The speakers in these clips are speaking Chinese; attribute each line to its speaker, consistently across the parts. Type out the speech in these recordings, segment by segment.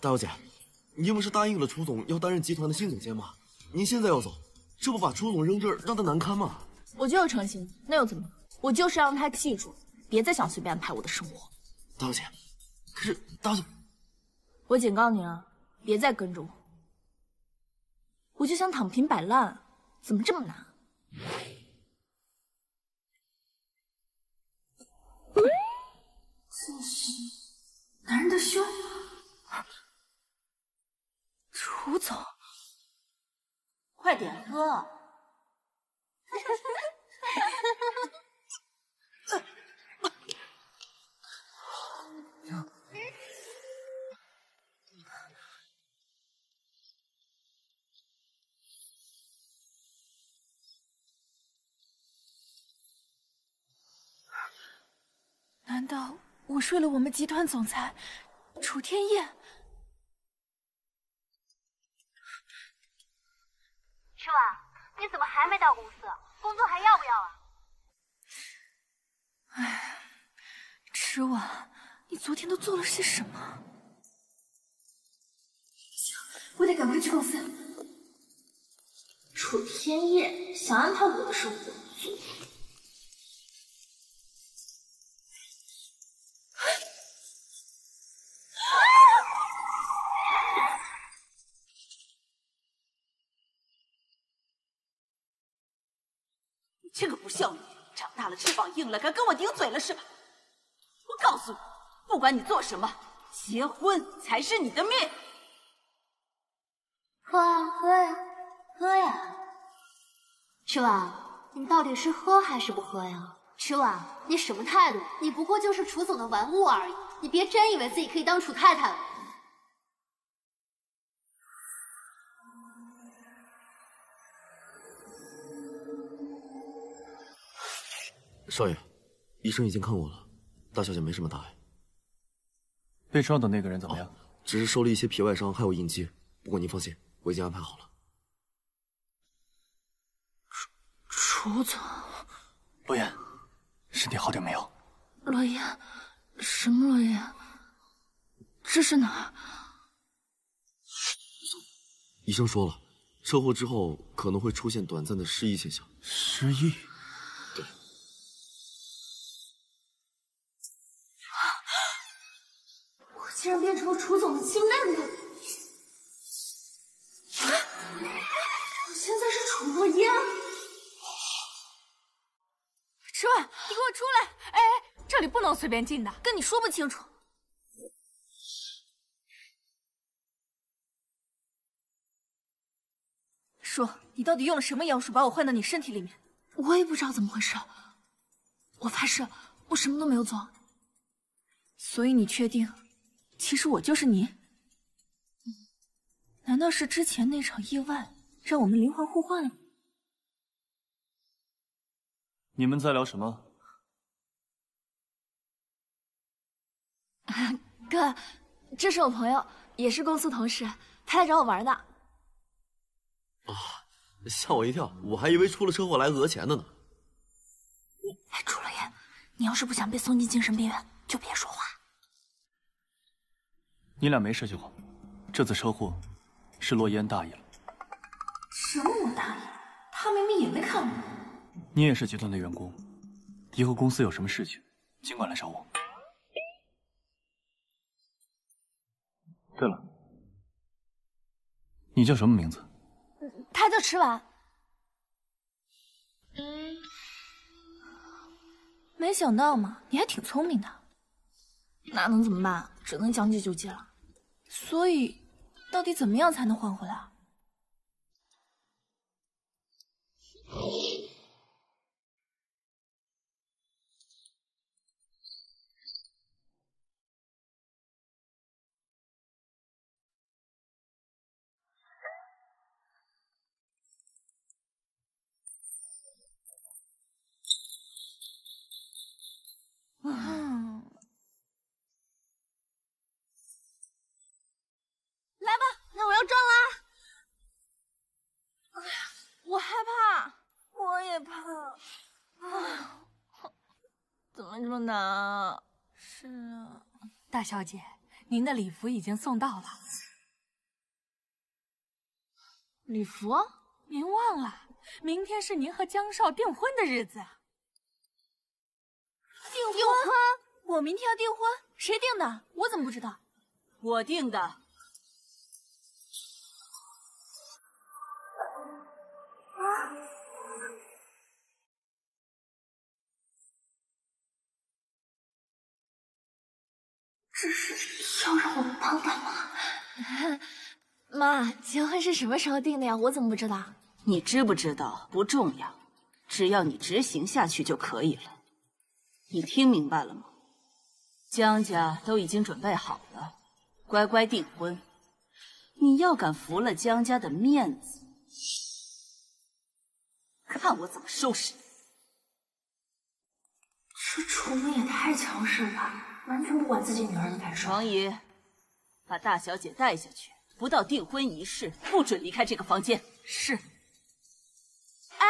Speaker 1: 大小姐，您不是答应了楚总要担任集团的新总监吗？您现在要走，这不把楚总扔这儿，让他难堪吗？
Speaker 2: 我就要成亲，那又怎么？我就是让他记住，别再想随便安排我的生活。
Speaker 3: 大小姐，可是
Speaker 2: 大小我警告你啊，别再跟着我。我就想躺平摆烂，怎么这么难？
Speaker 3: 这是男人的胸。楚总，快点喝！难道
Speaker 2: 我睡了我们集团总裁楚天业？
Speaker 3: 迟晚，你怎么还没到公司？工作还要不要啊？
Speaker 2: 哎，迟晚，你昨天都做了些什么？不行，我得赶快去公司。楚天夜想安排我的生活，这个不孝女，长大了翅膀硬了，敢跟我顶嘴了是吧？我告诉你，不管你做什么，结婚才是你的命。
Speaker 3: 喝啊喝呀喝呀！池婉，
Speaker 2: 你到底是喝还是不喝呀？池婉，你什么态度？你不过就是楚总的玩物而已，你别真以为自己可以当楚太太了。
Speaker 1: 少爷，医生已经看过了，大小姐没什么大碍。被撞的那个人怎么样？只是受了一些皮外伤，还有印记。不过您放心，我已经安排好了。
Speaker 3: 楚楚总，
Speaker 1: 洛言，身体好点没有？
Speaker 3: 洛言，什么洛言？这是哪？
Speaker 1: 医生说了，车祸之后可能会出现短暂的失忆现象。失
Speaker 3: 忆？竟然变成了楚总的亲妹妹！
Speaker 2: 啊！我现在是楚若烟。池婉，你给我出来！哎哎，这里不能随便进的，跟你说不清楚。说，你到底用了什么妖术把我换到你身体里面？我也不知道怎么回事。我发誓，我什么都没有做。所以你确定？其实我就是你，难道是之前那场意外让我们灵魂互换了
Speaker 4: 你们在聊什么？
Speaker 2: 哥，这是我朋友，也是公司同事，他来找我玩呢。
Speaker 1: 啊，吓我一跳，我还以为出了车祸来讹钱的呢。
Speaker 2: 哎，楚老爷，你要是不想被送进精神病院，就别说
Speaker 3: 话。
Speaker 4: 你俩没事就好。这次车祸是洛烟大意了。
Speaker 3: 什么？我大意？他明明也没看我。
Speaker 4: 你也是集团的员工，以后公司有什么事情，尽管来找我。对了，你叫什么名字？
Speaker 3: 他叫迟婉。
Speaker 2: 嗯，没想到嘛，你还挺聪明的。那能怎么办？只能将计就计了。所以，到底怎么样才能换回来？不能。是啊，大小姐，您的礼服已经送到了。礼服？您忘了，明天是您和江少订婚的日子。订婚？我明天要订婚？谁订的？我怎么不知道？我订的。啊？
Speaker 3: 这是要让我们帮他吗？妈，
Speaker 2: 结婚是什么时候定的呀？我怎么不知道？你知不知道不重要，只要你执行下去就可以了。你听明白了吗？江家都已经准备好了，乖乖订婚。你要敢服了江家的面子，看我怎么收拾你！这楚门也太强势了。完全不管自己女儿的感受。王姨，把大小姐带下去，不到订婚仪式，不准离开这个房间。是。哎，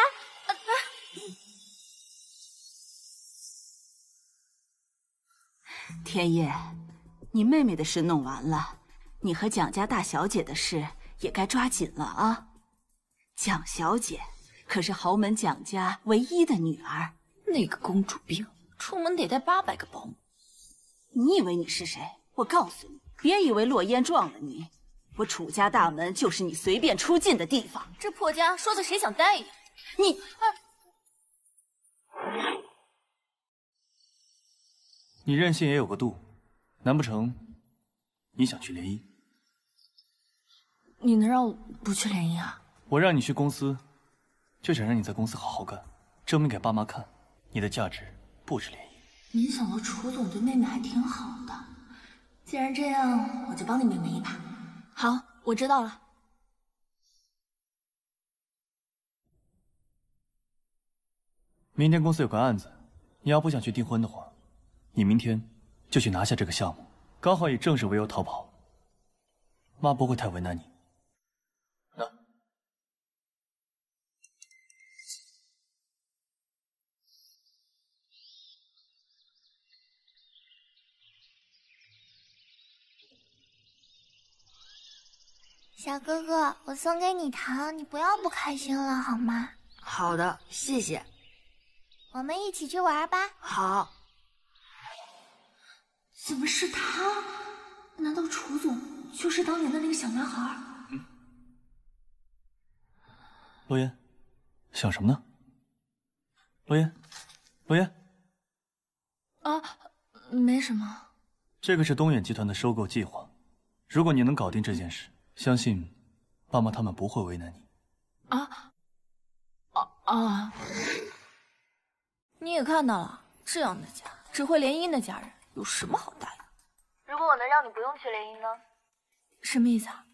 Speaker 2: 天意，你妹妹的事弄完了，你和蒋家大小姐的事也该抓紧了啊！蒋小姐可是豪门蒋家唯一的女儿，那个公主病，出门得带八百个保姆。你以为你是谁？我告诉你，别以为落烟撞了你，我楚家大门就是你随便出进的地方。这破家说的谁想呀？你，
Speaker 4: 你任性也有个度，难不成你想去联姻？
Speaker 3: 你
Speaker 2: 能让我不去联姻啊？
Speaker 4: 我让你去公司，就想让你在公司好好干，证明给爸妈看，你的价值不止联姻。
Speaker 2: 没想到楚总对妹妹还挺好的，既然这样，我就帮你妹妹一把。好，我知道了。
Speaker 4: 明天公司有个案子，你要不想去订婚的话，你明天就去拿下这个项目，刚好以正事为由逃跑。妈不会太为难你。
Speaker 2: 小哥哥，我送给你糖，你不要不开心了好吗？好的，谢谢。我们一起去玩吧。好。怎么是他？难道楚总就是当年的那个小男孩？嗯。
Speaker 4: 罗言，想什么呢？罗言，罗言。
Speaker 2: 啊，没什么。
Speaker 4: 这个是东远集团的收购计划，如果你能搞定这件事。相信爸妈他们不会为难你。
Speaker 3: 啊，啊啊！
Speaker 2: 你也看到了，这样的家，只会联姻的家人，有什么好待的？如果我能让你不用去联姻呢？什么意思啊？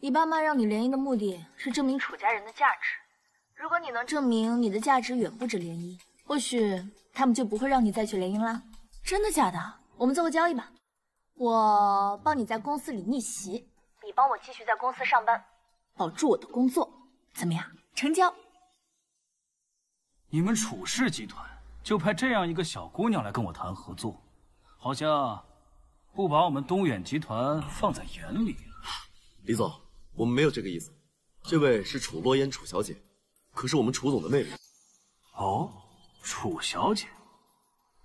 Speaker 2: 你爸妈让你联姻的目的是证明楚家人的价值。如果你能证明你的价值远不止联姻，或许他们就不会让你再去联姻了。真的假的？我们做个交易吧。我帮你在公司里逆袭，你帮我继续在公司上班，保住我的工作，怎么样？成交。
Speaker 5: 你们楚氏集团就派这样一个小姑娘来跟我谈合作，好像不把我们东远集团放在眼里。
Speaker 1: 李总，我们没有这个意思。这位是楚洛烟楚小姐，可是我们楚总的妹妹。哦，楚小姐，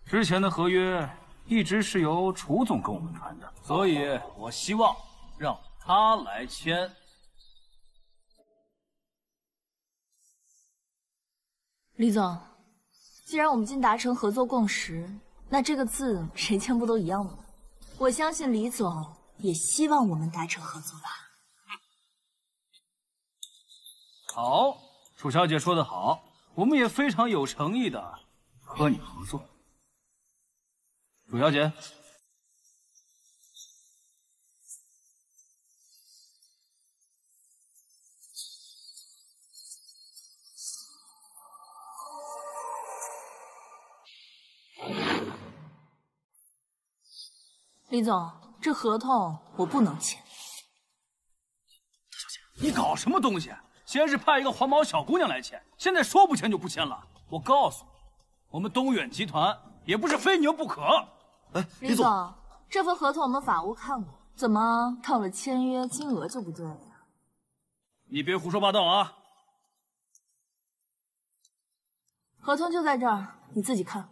Speaker 5: 之前的合约。一直是由楚总跟我们谈的，所以我希望让他来
Speaker 6: 签。
Speaker 2: 李总，既然我们今达成合作共识，那这个字谁签不都一样吗？我相信李总也希望我们达成合作吧。
Speaker 5: 好，楚小姐说的好，我们也非常有诚意的和你合作。楚小
Speaker 3: 姐，
Speaker 2: 李总，这合同我不能签。小
Speaker 5: 姐，你搞什么东西？先是派一个黄毛小姑娘来签，现在说不签就不签了。我告诉你，我们东远集团也不是非你不可。
Speaker 2: 李总，这份合同我们法务看过，怎么到了签约金额就不对了呀？
Speaker 5: 你别胡说八道啊！
Speaker 2: 合同就在这儿，你自己看。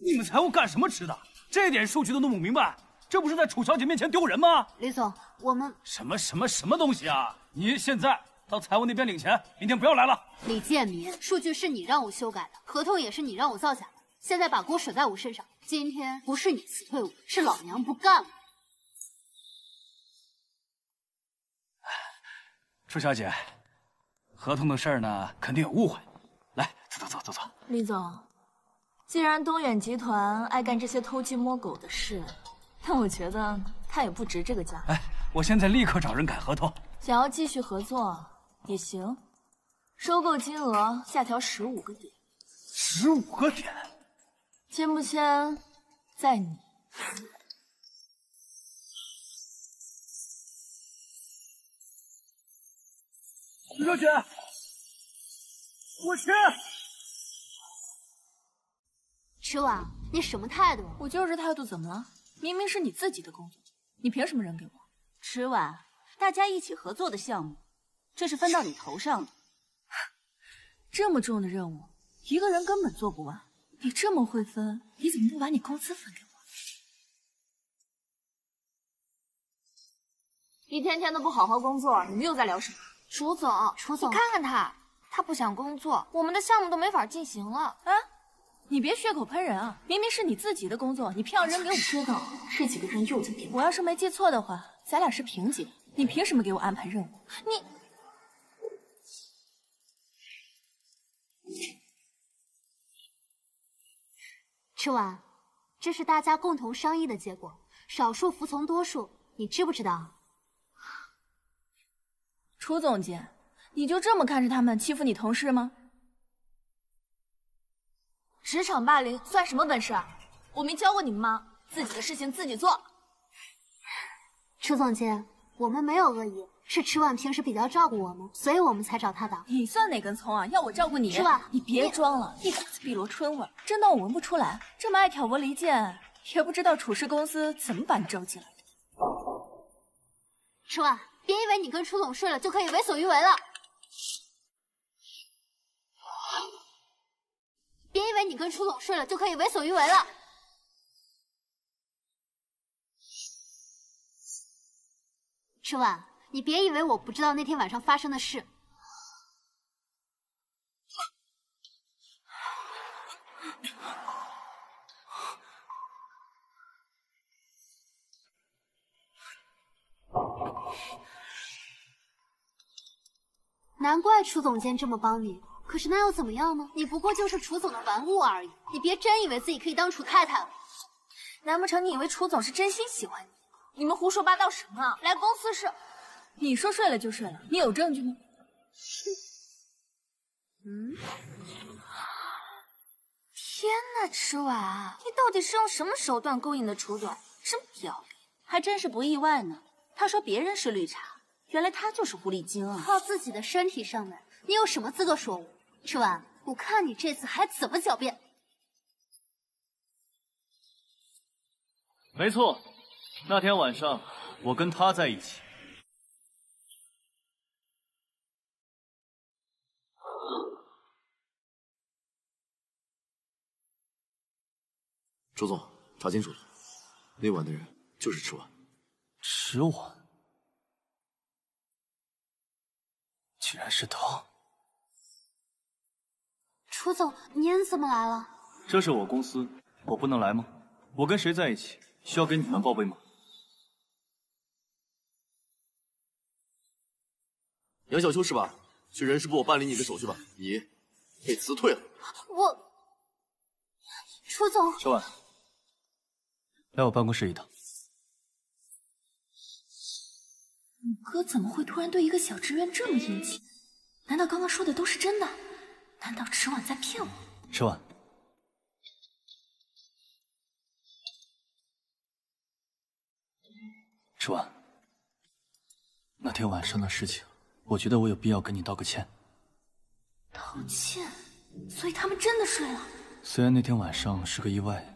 Speaker 5: 你们财务干什么吃的？这点数据都弄不明白，这不是在楚小姐面前丢人吗？
Speaker 2: 李总，我们
Speaker 5: 什么什么什么东西啊？你现在。到财务那边领钱，明天不要来了。
Speaker 2: 李建民，数据是你让我修改的，合同也是你让我造假的，现在把锅甩在我身上。今天不是你辞退我，是老娘不干了。
Speaker 5: 楚小姐，合同的事儿呢，肯定有误会。来，走走走走走。
Speaker 2: 李总，既然东远集团爱干这些偷鸡摸狗的事，那我觉得他也不值这个价。
Speaker 5: 哎，我现在立刻找人改合同，
Speaker 2: 想要继续合作。也行，收购金额下调十五个点，十五个点，签不签在你。
Speaker 3: 李小姐，我签。
Speaker 2: 池婉，你什么态度？我就是态度，怎么了？明明是你自己的工作，你凭什么扔给我？池婉，大家一起合作的项目。这是分到你头上的。这么重的任务，一个人根本做不完。你这么会分，你怎么不把你工资分给我？一天天的不好好工作，你们又在聊什么？楚总，楚总，你看看他，他不想工作，我们的项目都没法进行了。啊！你别血口喷人啊！明明是你自己的工作，你偏要扔给我。知道这几个人又在聊什我要是没记错的话，咱俩是平级，你凭什么给我安排任务？你。迟晚，这是大家共同商议的结果，少数服从多数，你知不知道？楚总监，你就这么看着他们欺负你同事吗？职场霸凌算什么本事啊？我没教过你们吗？自己的事情自己做。楚总监，我们没有恶意。是池婉平时比较照顾我们，所以我们才找他的。你算哪根葱啊？要我照顾你？池婉，你别装了，一股子碧螺春味，真当我闻不出来？这么爱挑拨离间，也不知道楚氏公司怎么把你招进来的。池婉，别以为你跟楚总睡了就可以为所欲为了。别以为你跟楚总睡了就可以为所欲为了。迟婉，你别以为我不知道那天晚上发生的事。难怪楚总监这么帮你，可是那又怎么样呢？你不过就是楚总的玩物而已。你别真以为自己可以当楚太太了。难不成你以为楚总是真心喜欢你？你们胡说八道什么？来公司是。你说睡了就睡了，你有证据吗？哼，
Speaker 3: 嗯，天
Speaker 2: 哪，迟婉，你到底是用什么手段勾引的楚朵？真不要脸，还真是不意外呢。他说别人是绿茶，原来他就是狐狸精啊！靠自己的身体上位，你有什么资格说我？迟婉，我看你这次还怎么狡辩？
Speaker 4: 没错，那天晚上我跟他在一起。
Speaker 1: 周总，查清楚了，那晚的人就是迟晚。
Speaker 3: 迟晚，居然是他！
Speaker 2: 楚总，您怎么来了？
Speaker 4: 这是我公司，我不能来吗？我跟谁在一起，需要跟你们报备吗？
Speaker 1: 杨小秋是吧？去人事部办理你的手续吧。你，被辞退了。
Speaker 3: 我，楚总。小婉。
Speaker 4: 来我办公室一趟。
Speaker 2: 哥怎么会突然对一个小职员这么殷勤？
Speaker 3: 难道刚刚说的都是真的？难道迟晚在骗我？
Speaker 4: 迟晚，迟晚，那天晚上的事情，我觉得我有必要跟你道个歉。
Speaker 2: 道歉？所以他们真的睡了？
Speaker 4: 虽然那天晚上是个意外。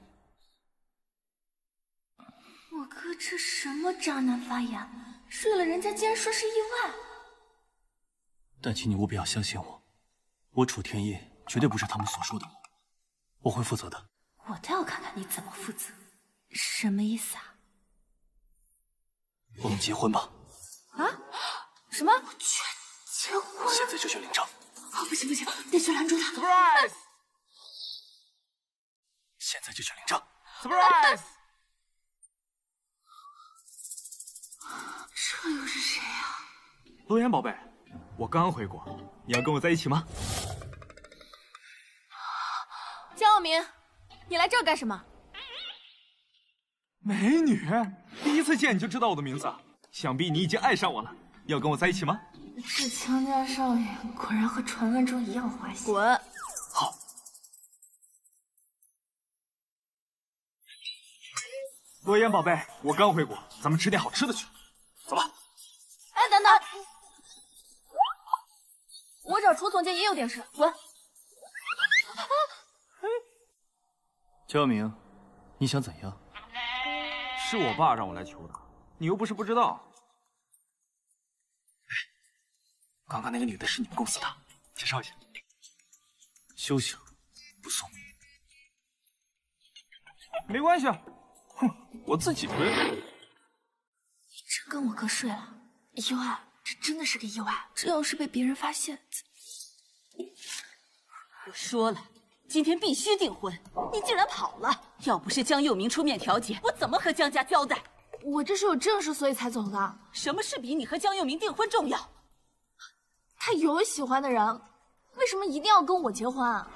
Speaker 2: 这什么渣男发言？睡了人家竟然说是意外？
Speaker 4: 但请你务必要相信我，我楚天意绝对不是他们所说的，我会负责的。
Speaker 2: 我倒要看看你怎么负责，什么意思啊？
Speaker 4: 我们结婚吧。
Speaker 3: 啊？什么？我去结婚？现在就去领证。哦不行不行，得去拦住他。Surprise！现在就去领证。Surprise！这又是谁呀？
Speaker 5: 洛言宝贝，我刚回国，你要跟我在一起吗？
Speaker 2: 江傲明，你来这儿干什么？
Speaker 5: 美女，第一次见你就知道我的名字，想必你已经爱上我了，要跟我在一起吗？
Speaker 2: 这江家少爷果然和传闻中一样花心。滚！好。
Speaker 5: 洛言宝贝，我刚回国，咱们吃点好吃的去。
Speaker 2: 我找楚总监也有点事，滚！
Speaker 4: 江明，你想怎样？是我爸让我来求的，
Speaker 5: 你又不是不知道。刚刚那个女的是你们公司的，介绍一下。休息，不送。没关系，哼，我自己追。你
Speaker 2: 真跟我哥睡了？意外，这真的是个意外。这要是被别人发现，我说了，今天必须订婚。你竟然跑了，要不是江佑明出面调解，我怎么和江家交代？我这是有正事，所以才走的。什么事比你和江佑明订婚重要？他有喜欢的人，为什么一定要跟我结婚啊？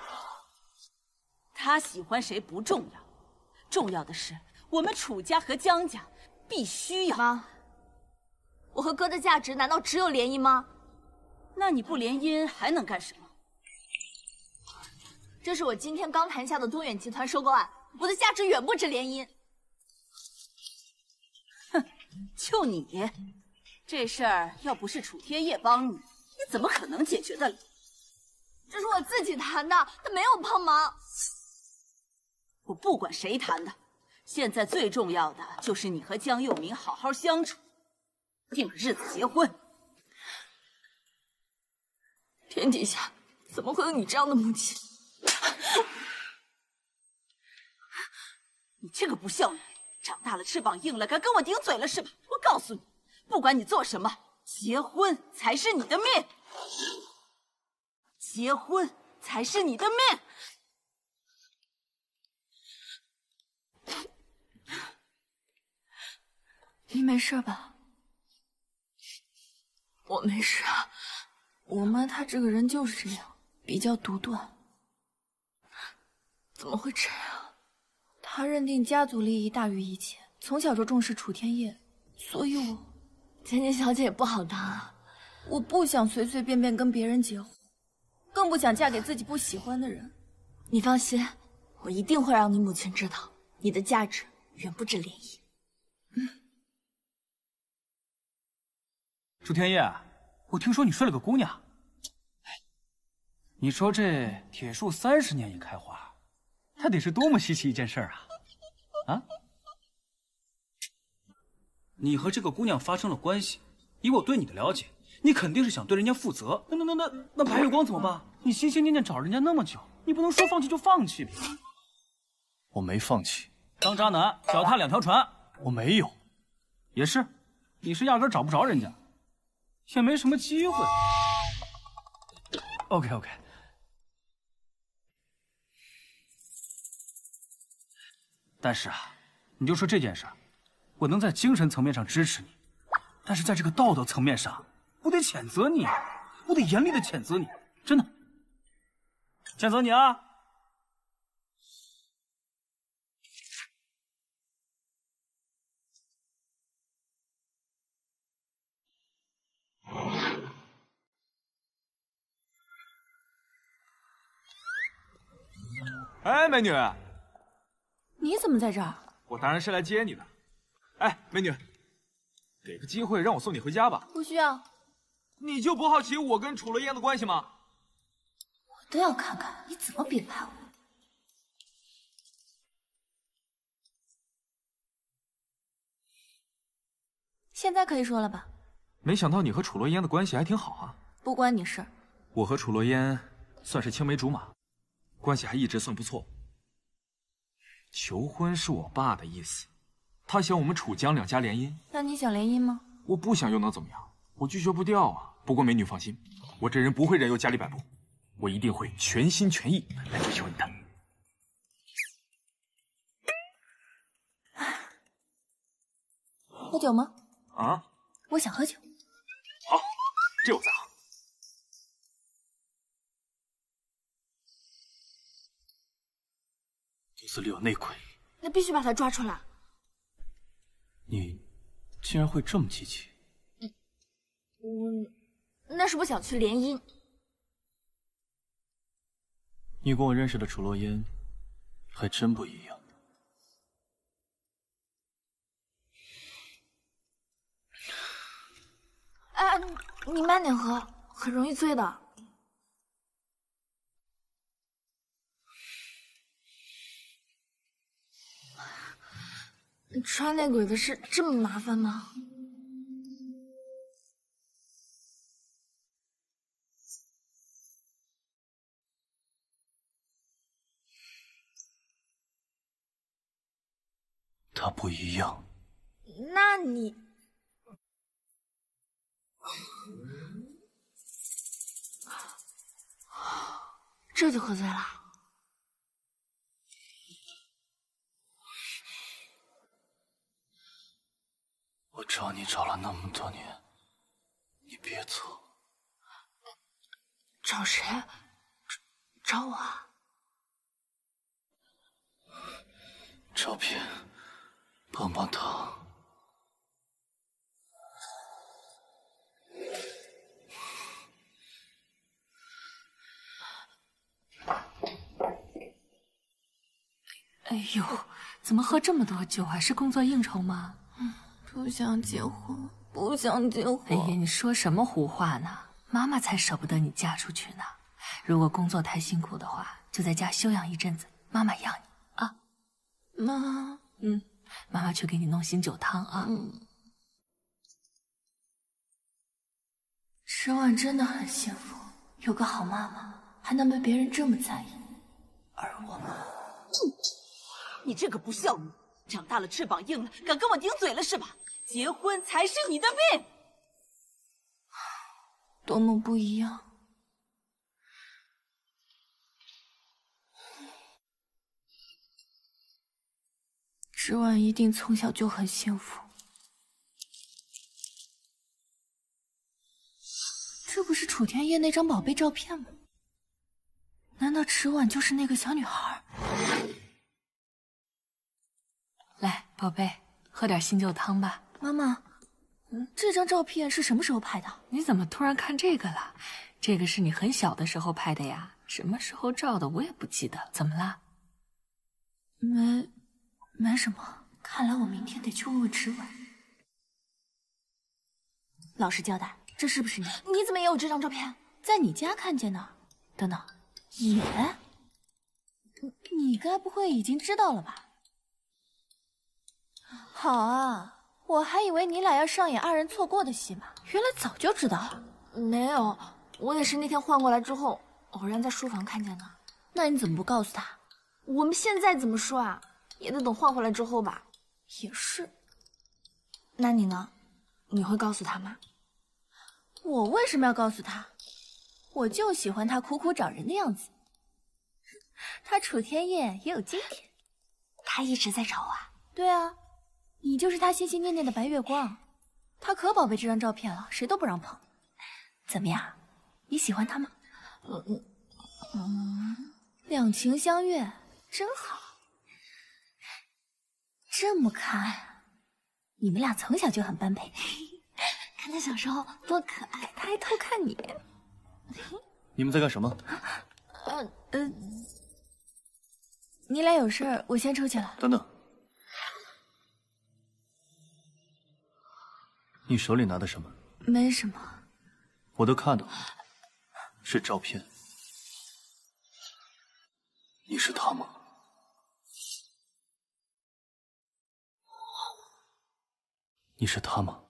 Speaker 2: 他喜欢谁不重要，重要的是我们楚家和江家必须要妈。我和哥的价值难道只有联姻吗？那你不联姻还能干什么？这是我今天刚谈下的东远集团收购案，我的价值远不止联姻。哼，就你，这事儿要不是楚天夜帮你，你怎么可能解决得了？这是我自己谈的，他没有帮忙。我不管谁谈的，现在最重要的就是你和江佑明好好相处。定了日子结婚，天底下怎么会有你这样的母亲？你这个不孝女，长大了翅膀硬了，敢跟我顶嘴了是吧？我告诉你，不管你做什么，结婚才是你的命，结婚才是你的命。你没事吧？我没事，啊。我妈她这个人就是这样，比较独断。怎么会这样？她认定家族利益大于一切，从小就重视楚天业，所以我，千千小姐也不好当啊。我不想随随便便跟别人结婚，更不想嫁给自己不喜欢的人。你放心，我一定会让你母亲知道，你的价值远不止涟漪。
Speaker 5: 朱天叶，我听说你睡了个姑娘。你说这铁树三十年一开花，那得是多么稀奇一件事儿啊！啊？你和这个姑娘发生了关系，以我对你的了解，你肯定是想对人家负责。那那那那那白月光怎么办？你心心念念找人家那么久，你不能说放弃就放弃吧？
Speaker 4: 我没放弃。当渣男，脚踏两条船。我没有。
Speaker 5: 也是，你是压根找不着人家。也没什么机会。OK OK，但是啊，你就说这件事，我能在精神层面上支持你，但是在这个道德层面上，我得谴责你，我得严厉的谴责你，真的，谴责你啊！
Speaker 3: 哎，美女，
Speaker 2: 你怎么在这儿？
Speaker 5: 我当然是来接你的。哎，美女，给个机会让我送你回家吧。
Speaker 2: 不需要。你就不好奇我跟楚洛
Speaker 5: 嫣的关系吗？
Speaker 3: 我倒要看看你怎么编排我。
Speaker 2: 现在可以说了吧？
Speaker 5: 没想到你和楚洛烟的关系还挺好啊。
Speaker 2: 不关你事。
Speaker 5: 我和楚洛烟算是青梅竹马。关系还一直算不错。求婚是我爸的意思，他想我们楚江两家联姻。
Speaker 2: 那你想联姻吗？
Speaker 5: 我不想又能怎么样？我拒绝不掉啊。不过美女放心，我这人不会任由家里摆布，我一定会全心全意来追求你的。
Speaker 3: 喝酒吗？啊？
Speaker 2: 我想喝酒。好，这我砸。子里有内鬼，那必须把他抓出来。
Speaker 4: 你竟然会这么积极？
Speaker 2: 我那是不想去联姻。
Speaker 4: 你跟我认识的楚洛烟还真不一样。
Speaker 2: 哎，你慢点喝，很容易醉的。穿内鬼的事这么麻烦
Speaker 3: 吗？他不一样。那你这就喝醉了。我找你找了那么多年，你别走。找谁？找找我啊！照片、棒棒糖。
Speaker 2: 哎呦，怎么喝这么多酒啊？是工作应酬吗？不想结婚，不想结婚。哎呀，你说什么胡话呢？妈妈才舍不得你嫁出去呢。如果工作太辛苦的话，就在家休养一阵子，妈妈养你啊。妈，嗯，妈妈去给你弄醒酒汤啊。嗯。沈婉真的很幸福，有个好妈妈，还能被别人这么在意。而我，你这个不孝女，长大了翅膀硬了，敢跟我顶嘴了是吧？结婚才是你的命。多么不一样！迟晚一定从小就很幸福。这不是楚天夜那张宝贝照片吗？难道迟晚就是那个小女孩？来，宝贝，喝点醒酒汤吧。妈妈，嗯，这张照片是什么时候拍的？你怎么突然看这个了？这个是你很小的时候拍的呀，什么时候照的我也不记得怎么了？没，没什么。看来我明天得去问问池婉。老实交代，这是不是你？你怎么也有这张照片？在你家看见的？等等，也？你该不会已经知道了吧？好啊。我还以为你俩要上演二人错过的戏嘛，原来早就知道了。没有，我也是那天换过来之后，偶然在书房看见的。那你怎么不告诉他？我们现在怎么说啊？也得等换回来之后吧。也是。那你呢？你会告诉他吗？我为什么要告诉他？我就喜欢他苦苦找人的样子。他楚天燕也有今天。他一直在找我。对啊。你就是他心心念念的白月光，他可宝贝这张照片了，谁都不让碰。怎么样，你喜欢
Speaker 3: 他吗？嗯
Speaker 2: 嗯，两情相悦，真好。这么看，你们俩从小就很般配。看他小时候多可爱，他还偷看你。
Speaker 4: 你们在干什么？
Speaker 2: 嗯嗯，你俩有事，我先出去了。
Speaker 4: 等等。你手里拿的什么？
Speaker 2: 没什么，
Speaker 4: 我都看到了，是照片。
Speaker 3: 你是他吗？你是他吗？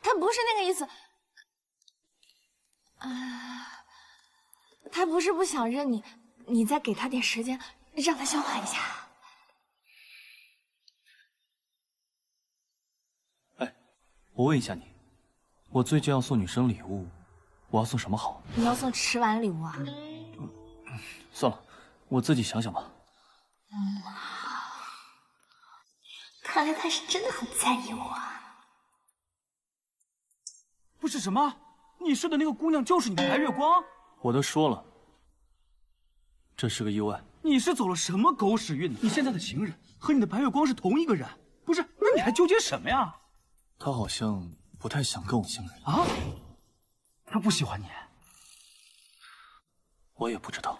Speaker 3: 他不是那个意思，
Speaker 2: 啊，他不是不想认你，你再给他点时间，让他消化一下。
Speaker 4: 我问一下你，我最近要送女生礼物，我要送什么好？
Speaker 2: 你要送迟晚礼物啊？
Speaker 4: 算了，我自己想想吧。
Speaker 7: 嗯，看来他是真的很在意我啊。不是什么，你
Speaker 5: 说的那个姑娘就是你的白月光。
Speaker 4: 我都说了，这是个意外。
Speaker 5: 你是走了什么狗屎运？你现在的情人和你的白月光是同一个人？不是，那你还纠结什么呀？
Speaker 4: 他好像不太想跟我相认。啊，他不喜
Speaker 7: 欢你？我也不知道。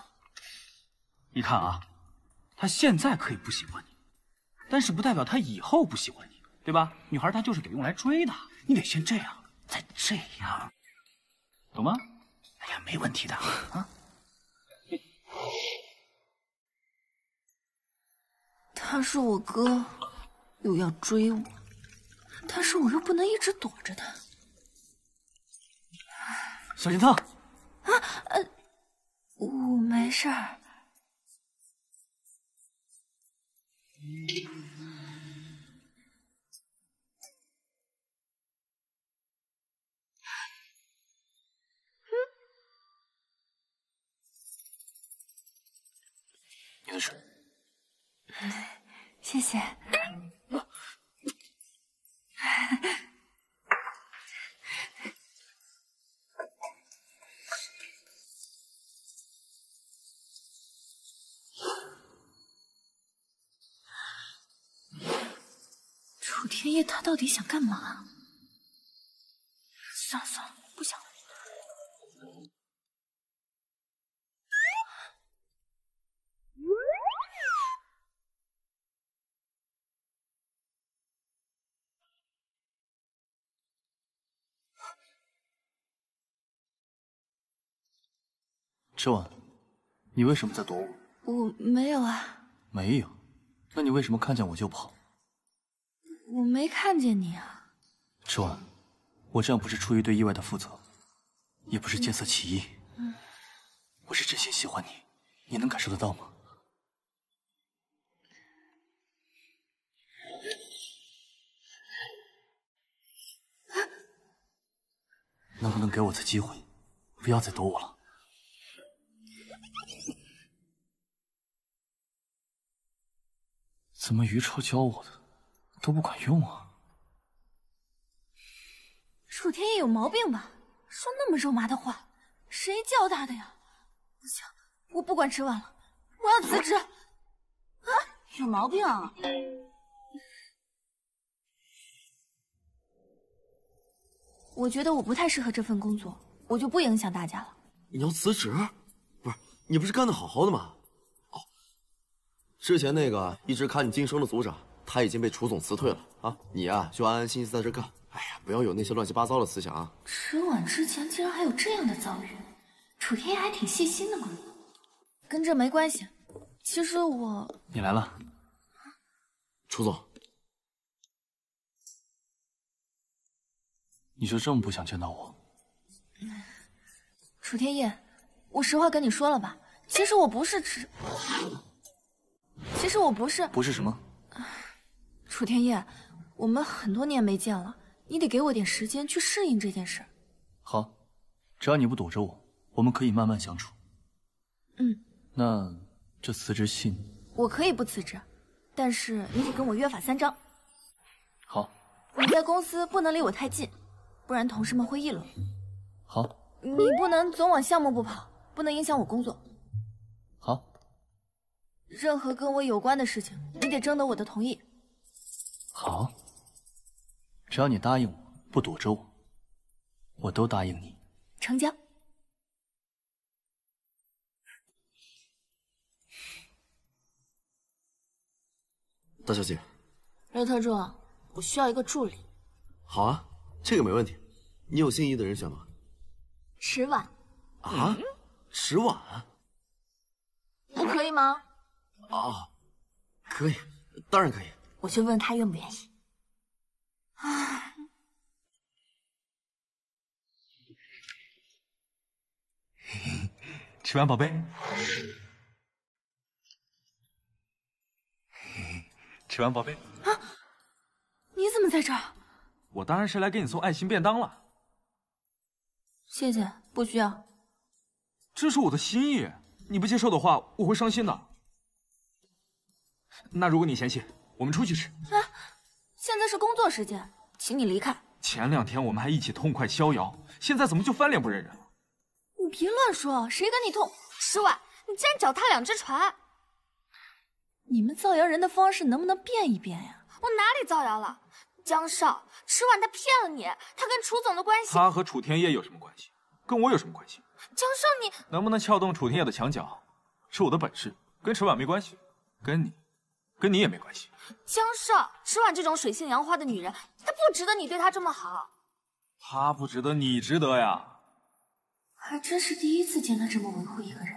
Speaker 7: 你看啊，
Speaker 5: 他现在可以不喜欢你，但是不代表他以后不喜欢你，对吧？女孩她就是得用来追的，你得先这样，再这样，懂吗？哎呀，没问题的啊。
Speaker 2: 他是我哥，又要追我。但是我又不能一直躲着他，小心烫！啊，呃，我没事儿。
Speaker 3: 嗯，你的水，谢谢。楚天夜他到底想干嘛算了算了
Speaker 4: 周婉，你为什么在躲我？
Speaker 2: 我没有啊。
Speaker 4: 没有？那你为什么看见我就跑？
Speaker 2: 我没看见你啊。
Speaker 4: 周婉，我这样不是出于对意外的负责，也不是见色起意。嗯，我是真心喜欢你，你能感受得到吗？能不能给我次机会，不要再躲我了？怎么，于超教我的都不管用
Speaker 3: 啊？楚天叶有毛病吧？说那么
Speaker 2: 肉麻的话，谁教他的呀？不行，我不管吃饭了，我要辞职！啊，有毛病？啊！我觉得我不太适合这份工作，我就不影响大家了。
Speaker 1: 你要辞职？不是，你不是干的好好的吗？之前那个一直看你晋升的组长，他已经被楚总辞退了啊！你呀，就安安心心在这干。哎呀，不要有那些乱七八糟的思想啊！
Speaker 2: 迟晚之前竟然还有这样的遭遇，楚天意还挺细心的嘛。跟这没关系。其实我……
Speaker 4: 你来了，楚总，你就这么不想见到我？
Speaker 2: 楚天意，我实话跟你说了吧，其实我不是只。其实我不是，不是什么，楚天夜，我们很多年没见了，你得给我点时间去适应这件事。
Speaker 4: 好，只要你不躲着我，我们可以慢慢相处。嗯，那这辞职信，
Speaker 2: 我可以不辞职，但是你得跟我约法三章。好，你在公司不能离我太近，不然同事们会议论。好，你不能总往项目部跑，不能影响我工作。任何跟我有关的事情，你得征得我的同意。
Speaker 3: 好，
Speaker 4: 只要你答应我，不躲着我，我都答应你。
Speaker 2: 成交。大小姐。刘特助，我
Speaker 1: 需要一个助理。好啊，这个没问题。你有心仪的人选吗？迟晚。啊，迟晚？
Speaker 2: 不可以吗？
Speaker 1: 哦，可以，当然可以。
Speaker 2: 我去问他愿不愿意。
Speaker 5: 吃完宝贝，吃完宝贝。啊！
Speaker 2: 你怎么在这儿？
Speaker 5: 我当然是来给你送爱心便当了。
Speaker 2: 谢谢，不需要。
Speaker 5: 这是我的心意，你不接受的话，我会伤心的。那如果你嫌弃，我们出去吃。
Speaker 2: 啊，现在是工作时间，请你离开。
Speaker 5: 前两天我们还一起痛快逍遥，现在怎么就翻脸不认
Speaker 3: 人了？
Speaker 2: 你别乱说，谁跟你痛？迟婉，你竟然脚踏两只船！你们造谣人的方式能不能变一变呀？我哪里造谣了？江少，迟婉他骗了你，他跟楚总的关系，他
Speaker 5: 和楚天夜有什么关系？跟我有什么关系？江少，你能不能撬动楚天夜的墙角，是我的本事，跟迟婉没关系，跟你。跟你也没关系，
Speaker 2: 江少，迟婉这种水性杨花的女人，她不值得你对她这么好。
Speaker 5: 她不值得，你值得呀。
Speaker 2: 还真是第一次见她这么维护一个人。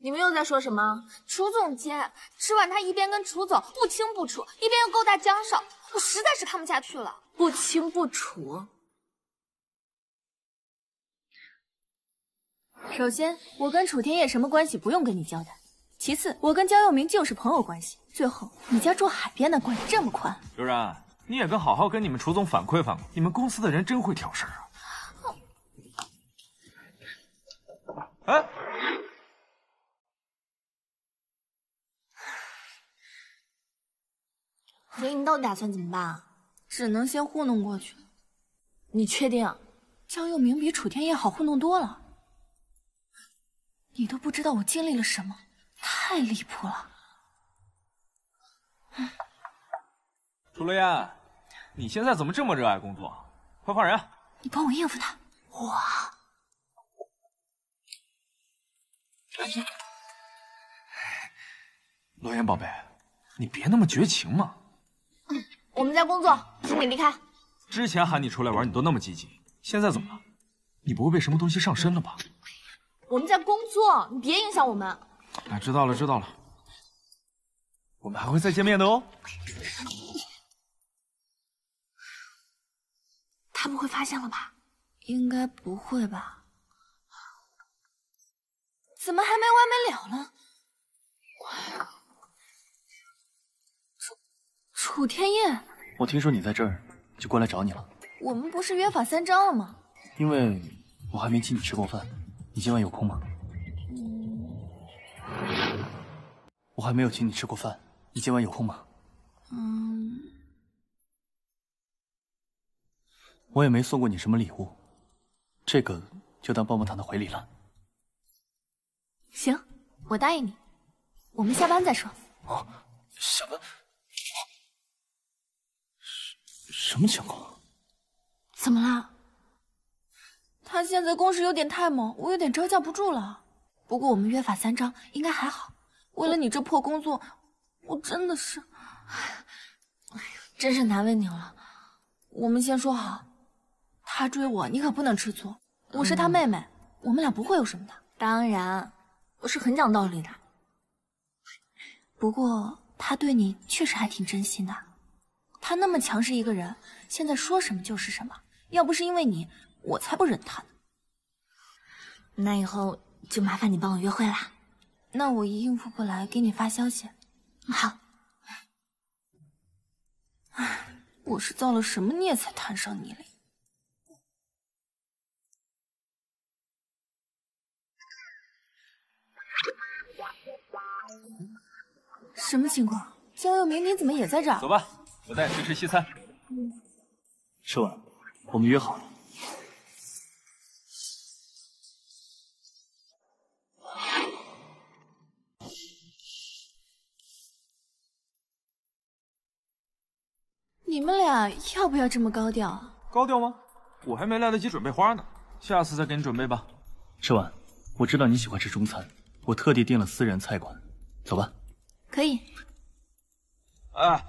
Speaker 2: 你们又在说什么？楚总监，迟婉她一边跟楚总不清不楚，一边又勾搭江少，我实在是看不下去了。不清不楚？首先，我跟楚天叶什么关系，不用跟你交代。其次，我跟江佑明就是朋友关系。最后，你家住海边的，管这么宽。
Speaker 5: 悠然，你也跟好好跟你们楚总反馈反馈，你们公司的人真会挑事儿啊！哎，
Speaker 2: 所以你到底打算怎么办啊？只能先糊弄过去。你确定？江佑明比楚天业好糊弄多了。你都不知道我经历了什么。太离谱了！
Speaker 5: 楚洛言，你现在怎么这么热爱工作？
Speaker 2: 快换人！你
Speaker 3: 帮我应付他。我，
Speaker 5: 洛烟宝贝，你别那么绝情嘛！
Speaker 2: 我们在工作，请你离开。
Speaker 5: 之前喊你出来玩，你都那么积极，现在怎么了？你不会被什么东西上身了吧？
Speaker 2: 我们在工作，你别影响我们。
Speaker 5: 哎，知道了知道了，我们还会再见面的哦。
Speaker 2: 他不会发现了吧？应该不会吧？怎么还没完没了了？楚楚天印，
Speaker 4: 我听说你在这儿，就过来找你了。
Speaker 2: 我们不是约法三章了吗？
Speaker 4: 因为我还没请你吃过饭，你今晚有空吗？我还没有请你吃过饭，你今晚有空吗？
Speaker 3: 嗯，
Speaker 4: 我也没送过你什么礼物，这个就当棒棒糖的回礼了。
Speaker 2: 行，我答应你，我们下班再说。
Speaker 3: 哦，下班？什什么情况？怎么了？他
Speaker 2: 现在攻势有点太猛，我有点招架不住了。不过我们约法三章，应该还好。为了你这破工作，我真的是，哎，真是难为你了。我们先说好，他追我，你可不能吃醋。我是他妹妹，我们俩不会有什么的。当然，我是很讲道理的。不过他对你确实还挺真心的。他那么强势一个人，现在说什么就是什么。要不是因为你，我才不忍他呢。那以后就麻烦你帮我约会了。那我应付不来，给你发消息。好。我是造了什么孽才摊上你嘞？什么情况？江佑明，你怎么也在这
Speaker 7: 儿？走
Speaker 3: 吧，
Speaker 4: 我带你去吃西餐。吃完，我们约好了。
Speaker 2: 你们俩要不要这么高调？啊？高调吗？
Speaker 5: 我还没来得及准备花呢，下次再给你准备吧。
Speaker 4: 吃完，我知道你喜欢吃中餐，我特地订了私人菜馆，走吧。
Speaker 5: 可以。哎，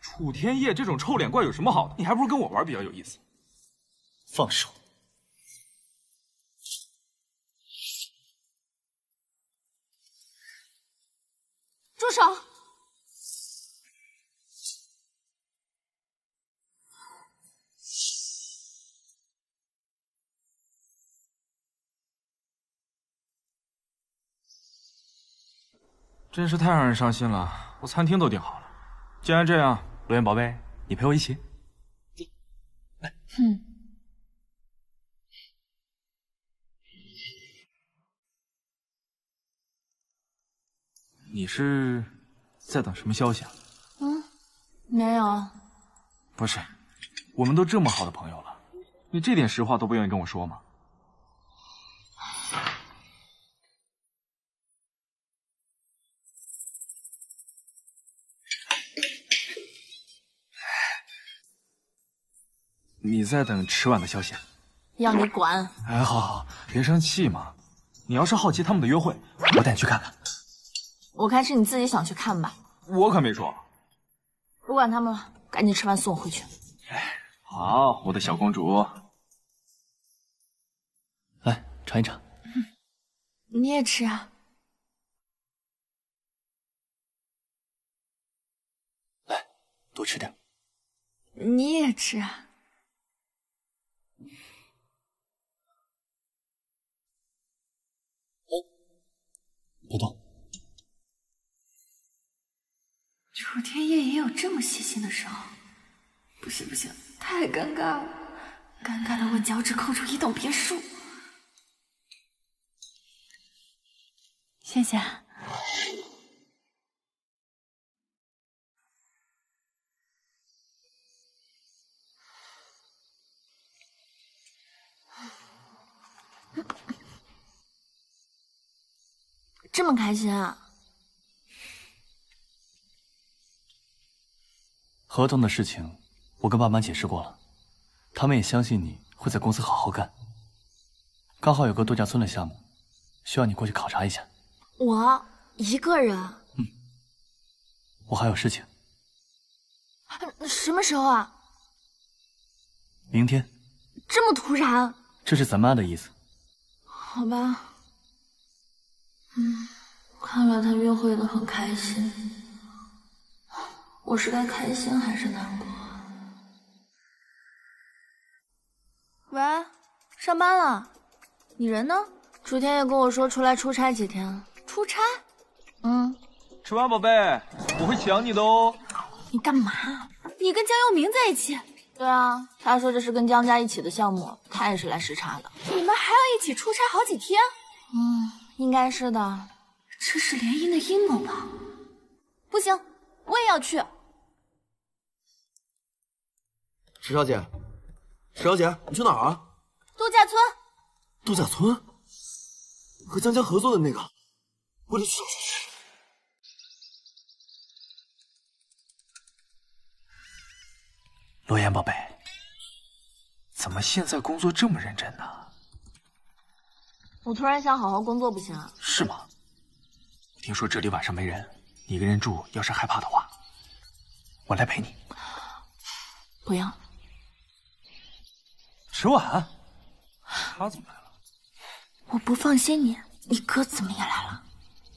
Speaker 5: 楚天夜这种臭脸怪有什么好的？你还不如跟我玩比较有意思。放手。住手！真是太让人伤心了，我餐厅都订好了。既然这样，罗燕宝贝，你陪我一起。
Speaker 3: 哼，
Speaker 4: 你是，在等什么消息啊？
Speaker 3: 嗯，
Speaker 2: 没有。
Speaker 5: 不是，我们都这么好的朋友了，你这点实话都不愿意跟我说吗？你在等迟晚的消息，
Speaker 2: 要你管？
Speaker 5: 哎，好好，别生气嘛。你要是好奇他们的约会，我带你去看看。
Speaker 2: 我看是你自己想去看吧，
Speaker 5: 我可没说。
Speaker 2: 不管他们了，赶紧吃完送我回去。哎，
Speaker 5: 好，我的小公主。
Speaker 3: 来，尝一尝。你也吃啊？来，多吃点。你也吃啊？不动，楚天夜也有这
Speaker 2: 么细心的时候。不行不行，太尴尬了，尴尬的我脚趾抠出一栋别墅。谢谢。这么开心啊！
Speaker 4: 合同的事情我跟爸妈解释过了，他们也相信你会在公司好好干。刚好有个度假村的项目，需要你过去考察一下。
Speaker 2: 我一个人？嗯，我还有事情。什么时候啊？明天。这么突然？
Speaker 4: 这是咱妈的意思。
Speaker 2: 好吧。嗯，看来他约会得很开心。我是该开心
Speaker 3: 还是难过？喂，
Speaker 2: 上班了？你人呢？楚天也跟我说出来出差几天。出差？
Speaker 5: 嗯。吃饭，宝贝，我会想你的哦。
Speaker 2: 你干嘛？你跟江佑明在一起？对啊，他说这是跟江家一起的项目，他也是来视察的。你们还要一起出差好几天？嗯。应该是的，这是联姻的阴谋吧？不行，我也要去。
Speaker 1: 石小姐，石小姐，你去哪儿啊？度假村。度假村？和江江合作的那个？我得去。罗言宝贝，怎么现在工作
Speaker 2: 这么
Speaker 5: 认真呢？
Speaker 2: 我突然想好好工作，不行啊？
Speaker 5: 是吗？听说这里晚上没人，你一个人住，要是害怕的话，我
Speaker 7: 来陪你。不要。迟晚，他怎么来了？
Speaker 2: 我不放心你，你哥怎么也来了？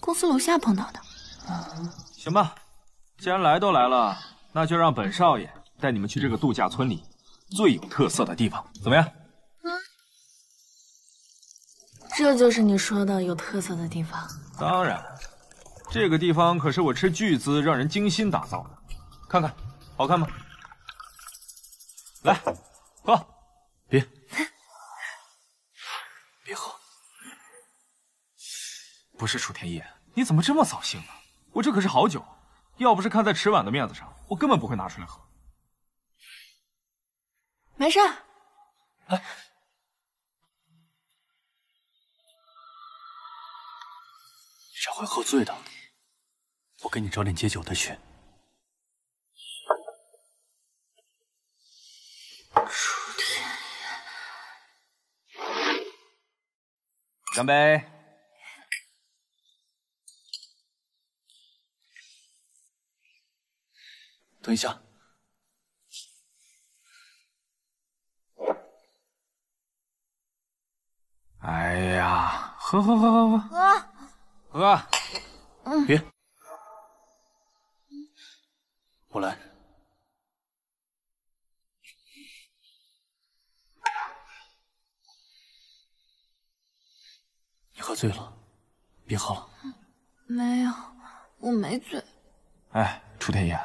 Speaker 2: 公司楼下碰到的。
Speaker 5: 行吧，既然来都来了，那就让本少爷带你们去这个度假村里最有特色的地方，怎么样？
Speaker 2: 这就是你说的有特色的地方。
Speaker 5: 当然，这个地方可是我斥巨资让人精心打造的，看看，好看吗？来，喝，别，别喝，不是楚天意，你怎么这么扫兴呢？我这可是好酒，要不是看在迟晚的面子上，我根本不会拿出来喝。
Speaker 2: 没事。哎。
Speaker 4: 也会喝醉的，我给你找点解酒的去。天
Speaker 6: 干杯！等
Speaker 4: 一
Speaker 3: 下。哎呀，喝喝喝喝喝！哥，别，我来。
Speaker 4: 你喝醉了，别喝了。
Speaker 2: 没有，我没醉。
Speaker 4: 哎，楚天野，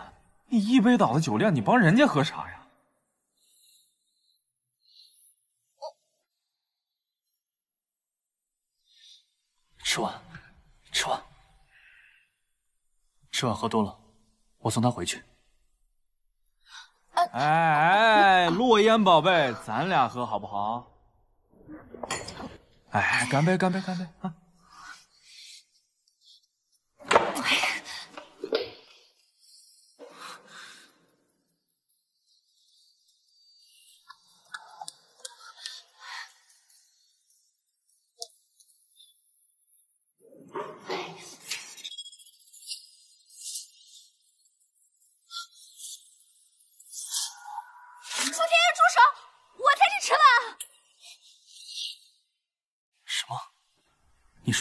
Speaker 2: 你一杯
Speaker 5: 倒的酒量，你帮人家喝啥呀？
Speaker 4: 吃完。吃完喝多了，我送他回去。
Speaker 5: 哎哎，落烟宝贝，咱俩喝好不好？哎，干杯，干杯，干杯啊！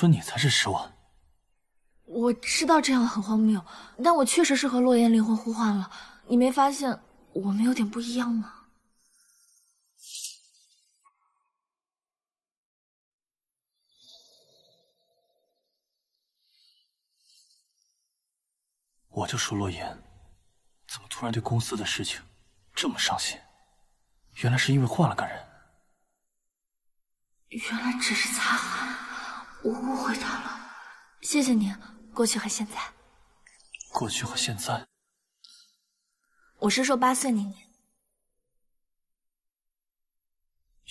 Speaker 4: 说你才是十万，
Speaker 2: 我知道这样很荒谬，但我确实是和洛言灵魂互换了。你没发现我们有点不一样吗？
Speaker 3: 我就说洛言怎么突
Speaker 4: 然对公司的事情这么上心，原来是因为换了个人。
Speaker 3: 原来只是擦汗。我误会他了，
Speaker 2: 谢谢你，过去和现在，
Speaker 4: 过去和现在，
Speaker 2: 我是说八岁那年。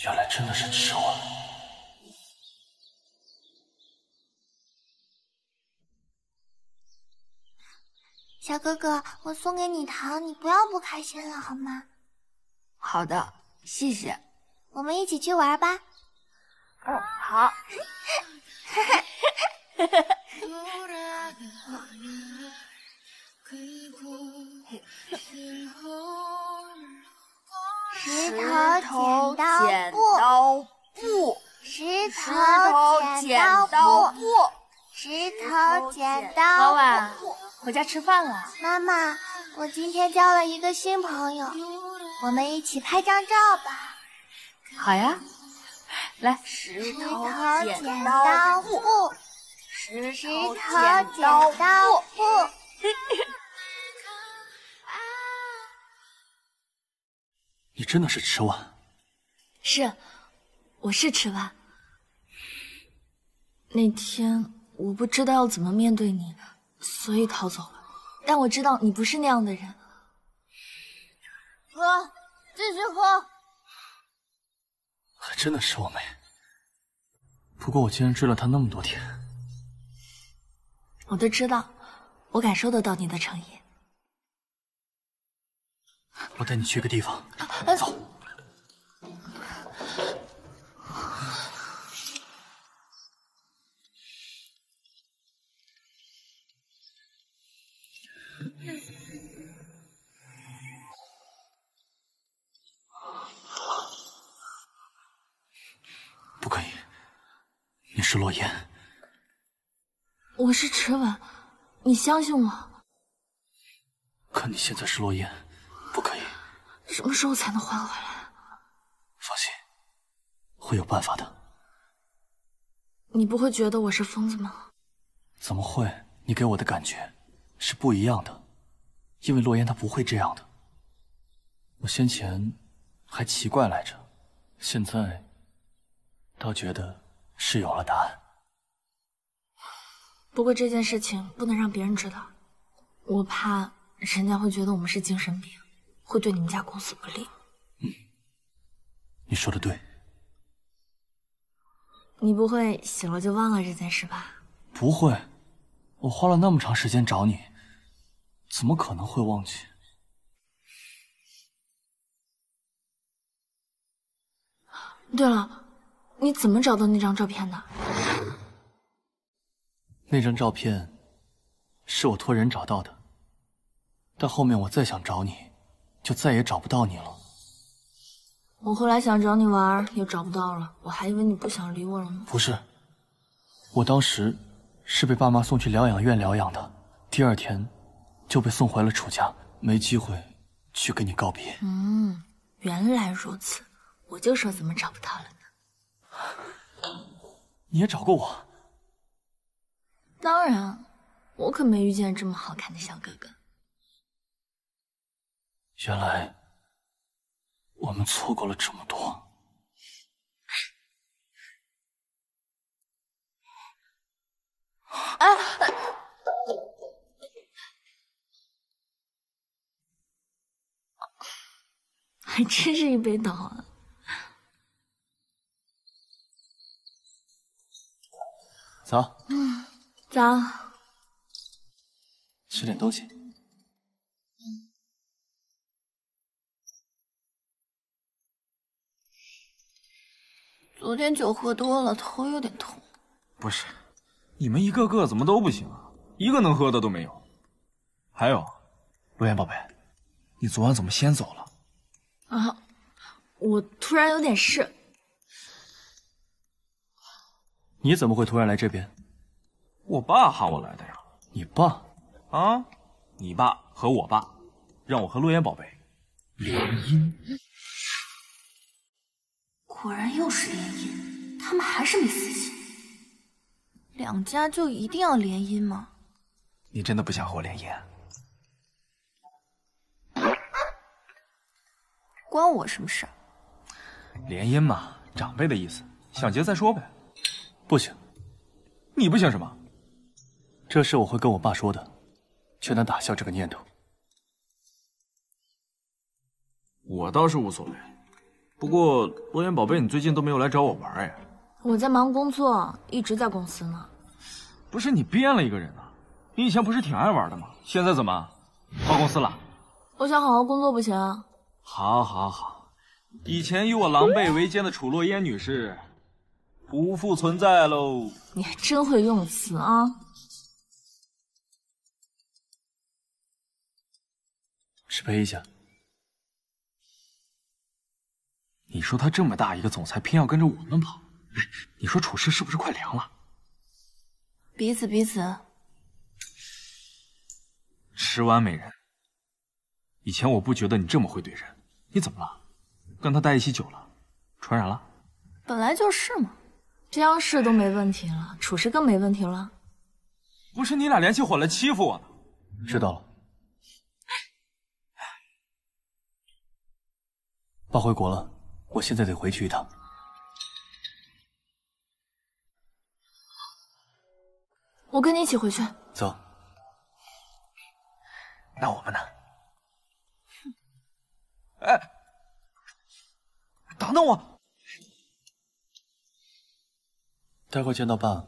Speaker 3: 原来真的是迟晚。
Speaker 2: 小哥哥，我送给你糖，你不要不开心了好吗？好的，谢谢。我们一起去
Speaker 3: 玩吧。嗯，好。
Speaker 2: 石头剪刀布，石头剪刀布，石头剪刀布。老婉，回家吃饭了。妈妈，我今天交了一个新朋友，我们一起拍张照吧。好呀。来，石头剪刀布，石头
Speaker 3: 剪刀布。
Speaker 4: 你真的是吃完？
Speaker 3: 是，
Speaker 2: 我是吃完。那天我不知道要怎么面对你，所以逃走了。但我知道你不是那样的人。
Speaker 3: 哥，继续喝。
Speaker 4: 还真的是我妹，不过我竟然追了她那么多天，
Speaker 2: 我都知道，我感受得到你的诚意。
Speaker 4: 我带你去个地方，走。不可以，你是落烟。
Speaker 2: 我是迟稳，你相信我。
Speaker 4: 可你现在是落烟，
Speaker 2: 不可以。什么时候才能换回来？放心，会有办法的。你不会觉得我是疯子吗？
Speaker 4: 怎么会？你给我的感觉是不一样的，因为落烟她不会这样的。我先前还奇怪来着，现在。倒觉得是有了答案，
Speaker 2: 不过这件事情不能让别人知道，我怕人家会觉得我们是精神病，会对你们家公司不利。嗯，你说的对。你不会醒了就忘了这件事吧？
Speaker 4: 不会，我花了那么长时间找你，怎么可能会忘记？
Speaker 3: 对
Speaker 2: 了。你怎么找到那张照片的？
Speaker 3: 那张
Speaker 4: 照片是我托人找到的，但后面我再想找你，就再也找不到你了。
Speaker 2: 我后来想找你玩也找不到了，我还以为你不想理我了呢。
Speaker 4: 不是，我当时是被爸妈送去疗养院疗养的，第二天就被送回了楚家，没机会去跟你告别。
Speaker 2: 嗯，原来如此，我就说怎么找不到了。
Speaker 4: 你也找过我，
Speaker 2: 当然，我可没遇见这么好看的小哥哥。
Speaker 3: 原来我们错过了这么多，哎，
Speaker 2: 还真是一杯倒啊！
Speaker 3: 早，嗯，早，吃点东西。嗯，
Speaker 2: 昨天酒喝多了，头有点痛。
Speaker 5: 不是，你们一个个怎么都不行啊？一个能喝的都没有。还有，陆言宝贝，
Speaker 4: 你昨晚怎么先走了？
Speaker 2: 啊，我突然有点事。
Speaker 4: 你怎么会突然来这边？
Speaker 2: 我爸
Speaker 5: 喊我来的呀。你爸？啊，你爸和我爸让我和陆烟宝贝联姻。
Speaker 2: 果然又是联姻，他们还是没死心。两家就一定要联姻吗？
Speaker 5: 你真的不想和我联姻？
Speaker 2: 关我什么事儿？
Speaker 5: 联姻嘛，长辈
Speaker 4: 的意思，想结再说呗。不行，你不行什么？这事我会跟我爸说的，劝他打消这个念头。我倒是无所谓，不过洛烟宝贝，你最近都没有
Speaker 5: 来找我玩哎。
Speaker 2: 我在忙工作，一直在公司呢。
Speaker 5: 不是你变了一个人啊？你以前不是挺爱玩的吗？现在怎么跑公司了？
Speaker 2: 我想好好工作，不行。
Speaker 5: 好，好，好，以前与我狼狈为奸的楚洛烟女士。不复存在喽！
Speaker 2: 你还真会用词啊！
Speaker 5: 石北一下，你说他这么大一个总裁，偏要跟着我们跑，你说楚氏是不是快凉了？
Speaker 2: 彼此彼此。
Speaker 5: 迟完美人，以前我不觉得你这么会怼人，你怎么了？跟他待一起久了，传染了？
Speaker 2: 本来就是嘛。江氏都没问题了，楚氏更没问题了。
Speaker 5: 不是你俩联起伙来欺负我呢？
Speaker 4: 知道了。爸回国了，我现在得回去一趟。
Speaker 2: 我跟你一起回
Speaker 3: 去。
Speaker 1: 走。那我们呢？
Speaker 3: 哼。哎，等等我。
Speaker 4: 待会见到爸，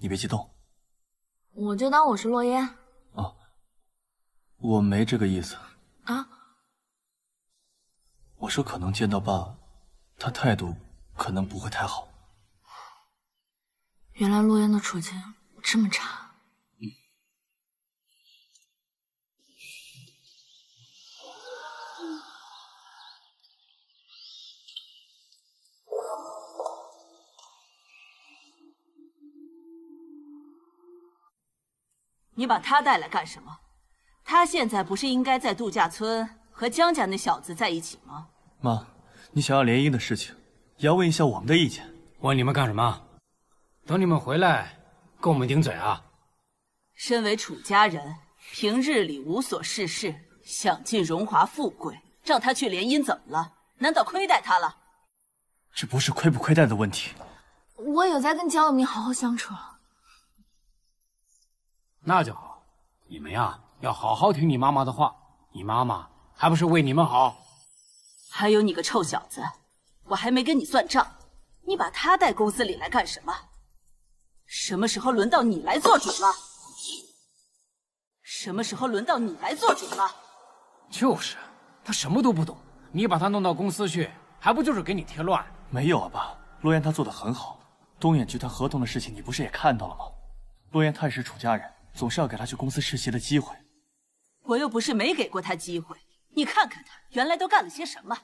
Speaker 4: 你别激动，
Speaker 2: 我就当我是洛烟。哦，
Speaker 4: 我没这个意思。啊，我说可能见到爸，他态度可能不会
Speaker 2: 太好。原来洛烟的处境这么差。你把他带来干什么？他现在不是应该在度假村和江家那小子在一起吗？
Speaker 7: 妈，你想要联姻的事情，也要问一下我们的意见。问你们干什么？等你们回来跟我们顶嘴啊！
Speaker 2: 身为楚家人，平日里无所事事，享尽荣华富贵，让他去联姻怎么了？难道亏待他了？
Speaker 4: 这不是亏不亏待
Speaker 7: 的问题。
Speaker 2: 我有在跟江有明好好相处。
Speaker 7: 那就好，你们呀要好好听你妈妈的话。你妈妈还不是为你们好？
Speaker 2: 还有你个臭小子，我还没跟你算账，你把他带公司里来干什么？什么时候轮到你来做主了？
Speaker 7: 什么时候轮到你来做主了？就是，他什么都不懂，你把他弄到公司去，还不就是给你添乱？没有啊爸，
Speaker 4: 洛言他做的很好，东远集团合同的事情你不是也看到了吗？洛言他是楚家人。总是要给他去公司实习的机会，
Speaker 2: 我又不是没给过他机会。你看看他，原来都干了些什么？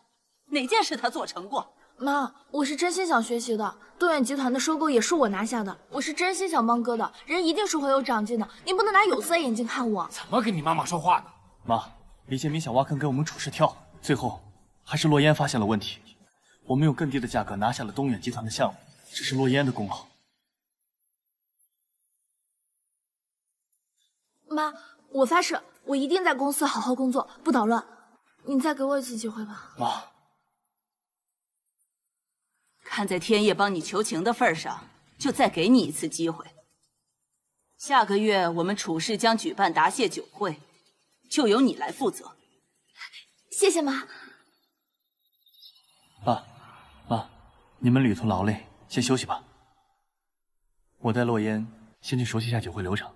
Speaker 2: 哪件事他做成过？妈，我是真心想学习的。东远集团的收购也是我拿下的，我是真心想帮哥的。人一定是会有长进的，您不能拿有色眼镜看我。怎
Speaker 4: 么跟你妈妈说话呢？妈，李建明想挖坑给我们楚氏跳，最后还是洛烟发现了问题。我们用更低的价格拿下了东远集团的项目，这是洛烟的功劳。
Speaker 2: 妈，我发誓，我一定在公司好好工作，不捣乱。你再给我一次机会吧，妈。看在天业帮你求情的份上，就再给你一次机会。下个月我们楚氏将举办答谢酒会，就由你来负责。谢谢妈。
Speaker 4: 爸妈，你们旅途劳累，先休息吧。我带洛烟先去熟悉一下酒会流程。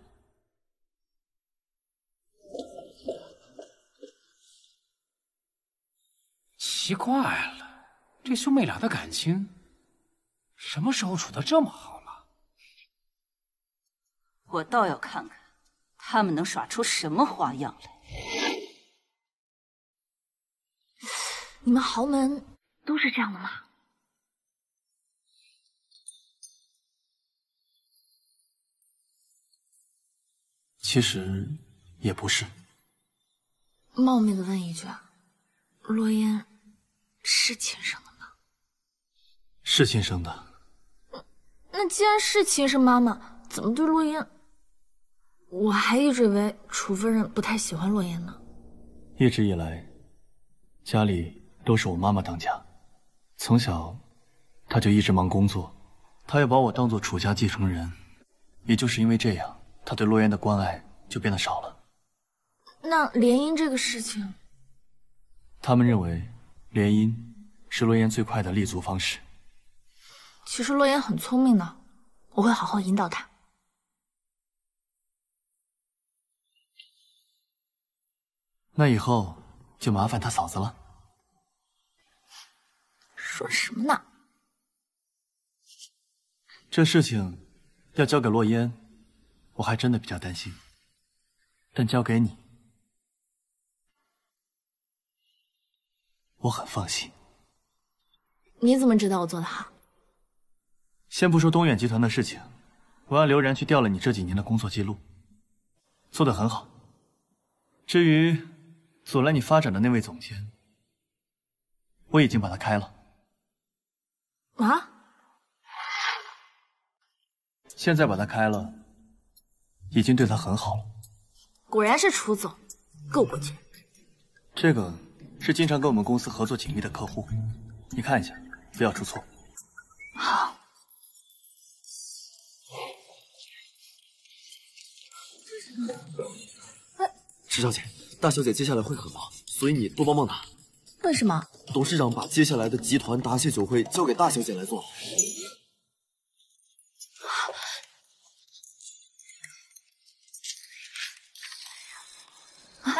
Speaker 7: 奇怪了，这兄妹俩的感情什么时候处得这么好了？我倒要看
Speaker 2: 看他们能耍出什么花样来。
Speaker 3: 你们豪门都是这样的吗？
Speaker 4: 其实也不是。
Speaker 2: 冒昧的问一句，洛烟。是亲生的吗？
Speaker 4: 是亲生的。
Speaker 2: 那既然是亲生妈妈，怎么对洛嫣？我还一直以为楚夫人不太喜欢洛嫣呢。
Speaker 4: 一直以来，家里都是我妈妈当家，从小她就一直忙工作，她要把我当做楚家继承人，也就是因为这样，她对洛嫣的关爱就变得少了。
Speaker 2: 那联姻这个事情，
Speaker 4: 他们认为。联姻是洛烟最快的立足方式。
Speaker 2: 其实洛烟很聪明的，我会好好引导他。
Speaker 4: 那以后就麻烦他嫂子了。
Speaker 3: 说什么呢？
Speaker 4: 这事情要交给洛烟，我还真的比较担心。但交给你。我很放心。
Speaker 2: 你怎么知道我做的好？
Speaker 4: 先不说东远集团的事情，我让刘然去调了你这几年的工作记录，做的很好。至于阻拦你发展的那位总监，我已经把他开了。啊？现在把他开了，已经对他很好了。
Speaker 2: 果然是楚总，够绝。
Speaker 4: 这个。是经常跟我们公司合作紧密的客户，你看一下，不要出错。
Speaker 3: 好。
Speaker 1: 石小姐，大小姐接下来会很忙，所以你多帮帮她。为什么？董事长把接下来的集团答谢酒会交给大小姐来做。
Speaker 2: 啊！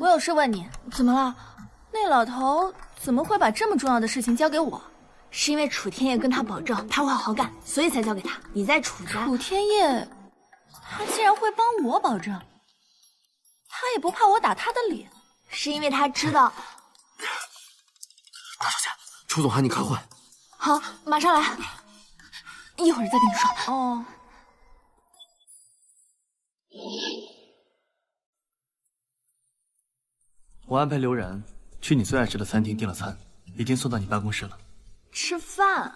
Speaker 2: 我有事问你，怎么了？那老头怎么会把这么重要的事情交给我？是因为楚天夜跟他保证他会好好干，所以才交给他。你在楚家？楚天夜，他竟然会帮我保证，他也不怕我打他的脸，是因为他知道。大
Speaker 1: 小姐，楚总喊你开会。
Speaker 2: 好，马上来。
Speaker 3: 一会儿再跟你说。哦。
Speaker 4: 我安排留人。去你最爱吃的餐厅订了餐，已经送到你办公室了。
Speaker 3: 吃饭？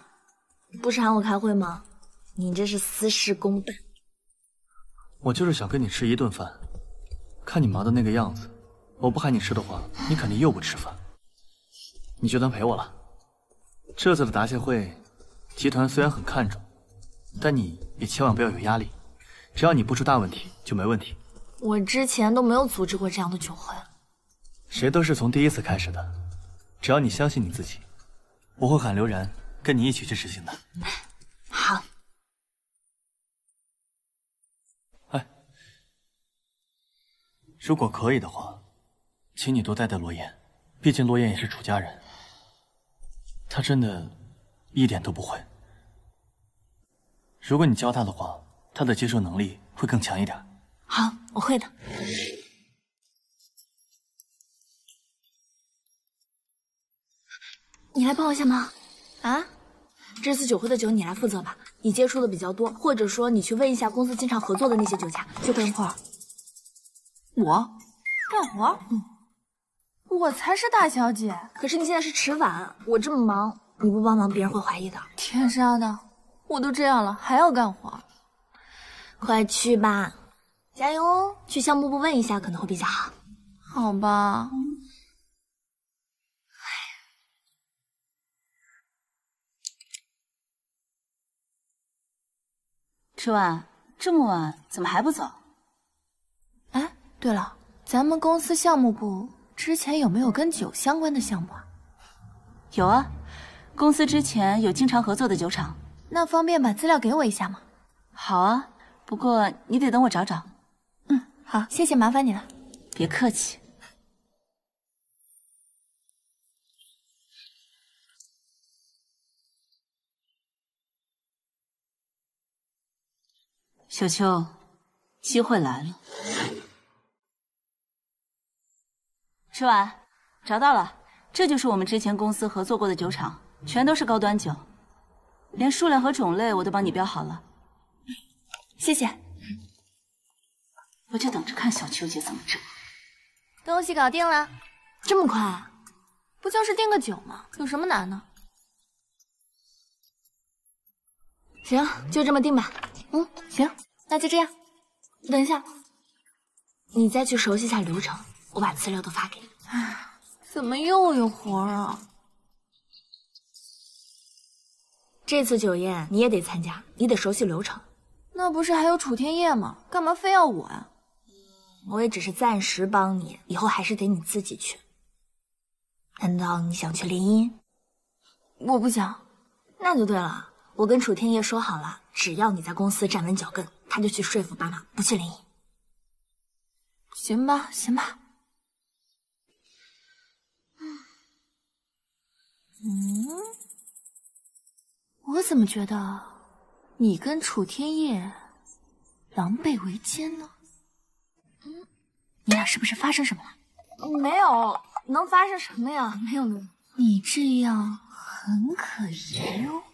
Speaker 2: 不是喊我开会吗？你这是私事公办。
Speaker 4: 我就是想跟你吃一顿饭，看你忙的那个样子，我不喊你吃的话，你肯定又不吃饭。你就能陪我了。这次的答谢会，集团虽然很看重，但你也千万不要有压力。只要你不出大问题，就没问题。
Speaker 2: 我之前都没有组织过这样的酒会。
Speaker 4: 谁都是从第一次开始的，只要你相信你自己，我会喊刘然跟你一起去执行的。好。哎，如果可以的话，请你多带带罗燕，毕竟罗燕也是楚家人。他真的，一点都不会。如果你教他的话，他的接受能力会更强一点。
Speaker 3: 好，我会的。
Speaker 2: 你来帮我一下忙。啊，这次酒会的酒你来负责吧，你接触的比较多，或者说你去问一下公司经常合作的那些酒家。就等会儿，我干活？嗯，我才是大小姐，可是你现在是迟晚，我这么忙，你不帮忙别人会怀疑的。天杀的，我都这样了还要干活，快去吧，加油！去项目部问一下可能会比较好。好吧。舒晚这么晚怎么还不走？哎，对了，咱们公司项目部之前有没有跟酒相关的项目？啊？有啊，公司之前有经常合作的酒厂，那方便把资料给我一下吗？好啊，不过你得等我找找。嗯，好，谢谢麻烦你了，别客气。
Speaker 3: 小秋，机会
Speaker 2: 来了。吃完，找到了，这就是我们之前公司合作过的酒厂，全都是高端酒，连数量和种类我都帮你标好了。谢谢。我就等着看小秋姐怎么整。东西搞定了，这么快？不就是订个酒吗？有什么难的？行，就这么定吧。嗯，行。那就这样。等一下，你再去熟悉一下流程。我把资料都发给你。怎么又有活啊？这次酒宴你也得参加，你得熟悉流程。那不是还有楚天夜吗？干嘛非要我呀？我也只是暂时帮你，以后还是得你自己去。难道你想去联姻？我不想。那就对了，我跟楚天夜说好了，只要你在公司站稳脚跟。他就去说服爸妈不去联姻。行吧，行吧。嗯我怎么觉得你跟楚天夜狼狈为奸呢？嗯，你俩是不是发生什么了？没有，能发生什么呀？没有，没有。你这样很可疑哟。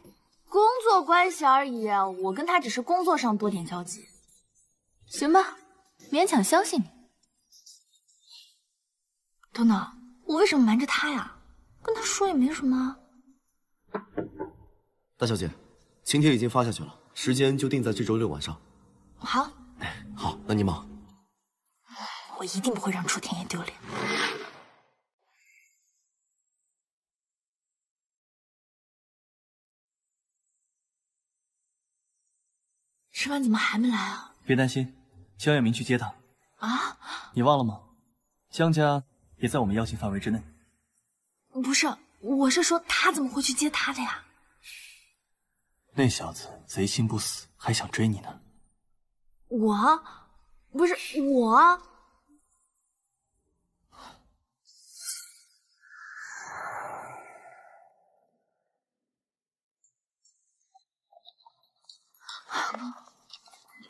Speaker 2: 工作关系而已，我跟他只是工作上多点交集。行吧，勉强相信你。等等，我为什么瞒着他呀？跟他说也没什么。
Speaker 1: 大小姐，请帖已经发下去了，时间就定在这周六晚上。好。好，那你
Speaker 3: 忙。我一定不会让楚天野丢脸。吃完怎么还没来啊？别担心，江
Speaker 4: 月明去接他。啊！你忘了吗？江家也在我们邀请范围之内。
Speaker 2: 不是，我是说他怎么会去接他的呀？
Speaker 4: 那小子贼心不死，还想追你呢。
Speaker 2: 我？
Speaker 3: 不是我。
Speaker 2: 好。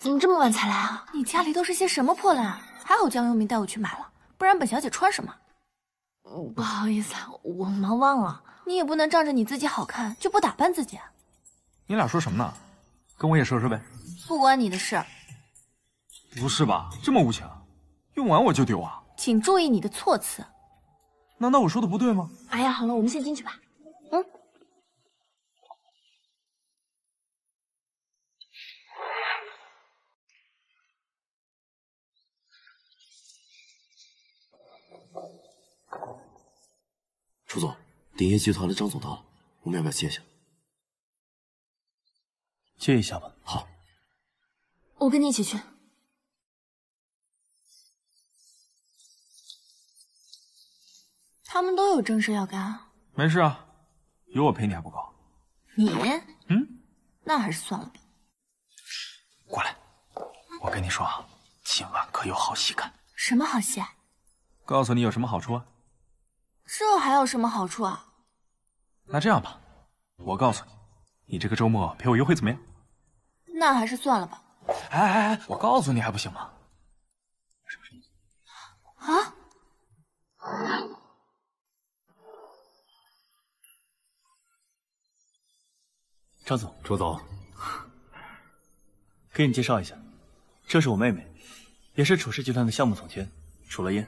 Speaker 2: 怎么这么晚才来啊？你家里都是些什么破烂？还好江佑明带我去买了，不然本小姐穿什么？不好意思啊，我忙忘了。你也不能仗着你自己好看就不打扮自己。
Speaker 5: 你俩说什么呢？跟我也说说呗。
Speaker 2: 不关你的事。
Speaker 5: 不是吧？这么无情？用完我就丢啊？
Speaker 2: 请注意你的措辞。难道我说的不对吗？哎呀，好了，我们先进去吧。
Speaker 1: 楚总，鼎业集团的张总到了，我们要不要接一下？接一下吧。好，
Speaker 3: 我跟你一起去。他
Speaker 2: 们都有正事要干啊。
Speaker 5: 没事啊，有我陪你还不够。
Speaker 2: 你？嗯，那还是算了吧。
Speaker 5: 过来，我跟你说啊，今晚可有好戏看。
Speaker 2: 什么好戏啊？
Speaker 5: 告诉你有什么好处啊？
Speaker 2: 这还有什么好处啊？
Speaker 5: 那这样吧，我告诉你，你这个周末陪我约会怎么样？
Speaker 2: 那还是算了吧。
Speaker 5: 哎哎哎，我告诉你还不行吗？
Speaker 3: 啊？张总，
Speaker 4: 楚总，给你介绍一下，这是我妹妹，也是楚氏集团的项目总监，楚乐嫣。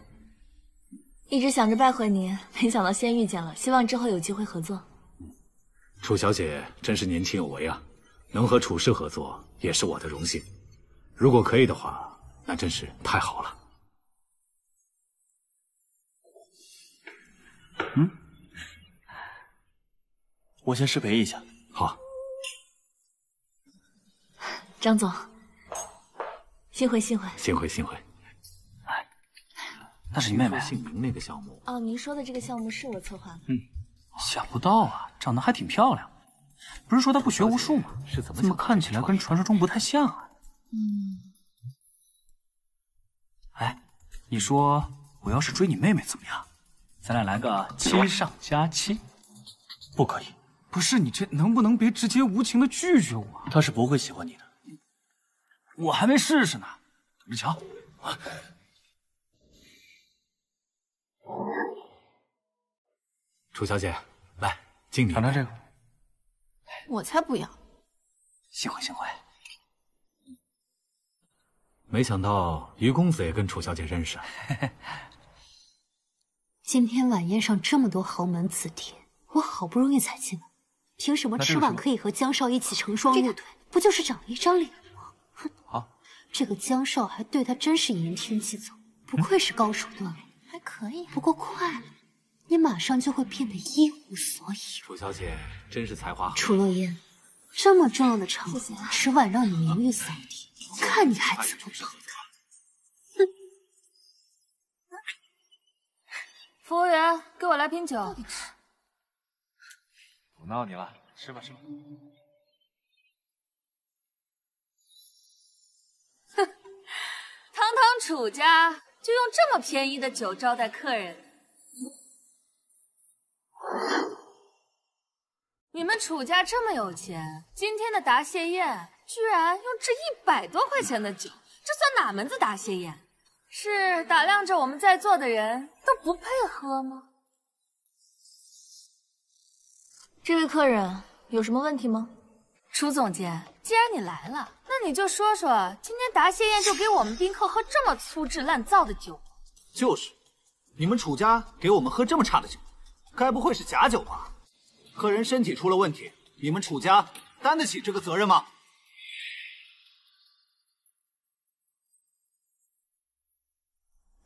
Speaker 2: 一直想着拜会您，没想到先遇见了，希望之后有机会合作。
Speaker 6: 楚小姐真是年轻有为啊，能和楚氏合作也是我的荣幸。如果可以的话，那真是太好了。
Speaker 4: 嗯，我先失陪一下。好，
Speaker 2: 张总，幸会幸会，
Speaker 6: 幸会
Speaker 7: 幸会。那是你妹妹。
Speaker 2: 哦，您说的这个项目是我策划。
Speaker 7: 嗯，想不到啊，长得还挺漂亮不是说她不学无
Speaker 5: 术吗？怎么看起来跟传说中不太像啊？嗯。哎，你说我要是追你妹妹怎么样？咱俩来个七上加七。不可以。不是你这能不能别直接无情的
Speaker 4: 拒绝我？她是不会喜欢你的。我还没试试呢，你瞧。
Speaker 6: 楚小姐，来敬你。尝尝这个。我才不要。幸会幸会。没想到于公子也跟楚小姐认识。
Speaker 2: 今天晚宴上这么多豪门子弟，我好不容易才进来，凭什么迟晚可以和江少一起成双入对？不就是长了一张脸吗？哼，这个江少还对他真是言听计从，不愧是高手段。还可以，不过快，你马上就会变得一无所有。
Speaker 5: 楚小姐真是才华。楚落
Speaker 2: 雁，这么重要的场合，迟晚让你名誉扫地，看你
Speaker 3: 还怎么走。
Speaker 2: 服务员，给我来瓶酒。
Speaker 5: 不闹你了，吃吧吃吧。
Speaker 2: 哼，堂堂楚家。就用这么便宜的酒招待客人？你们楚家这么有钱，今天的答谢宴居然用这一百多块钱的酒，这算哪门子答谢宴？是打量着我们在座的人都不配喝吗？这位客人有什么问题吗？楚总监，既然你来了，那你就说说，今天答谢宴就给我们宾客喝这么粗制滥造的酒，
Speaker 6: 就是你们楚家给我们喝这么差的酒，该不会是假酒吧？客人身体出了问题，你们楚家担得起这个责任吗？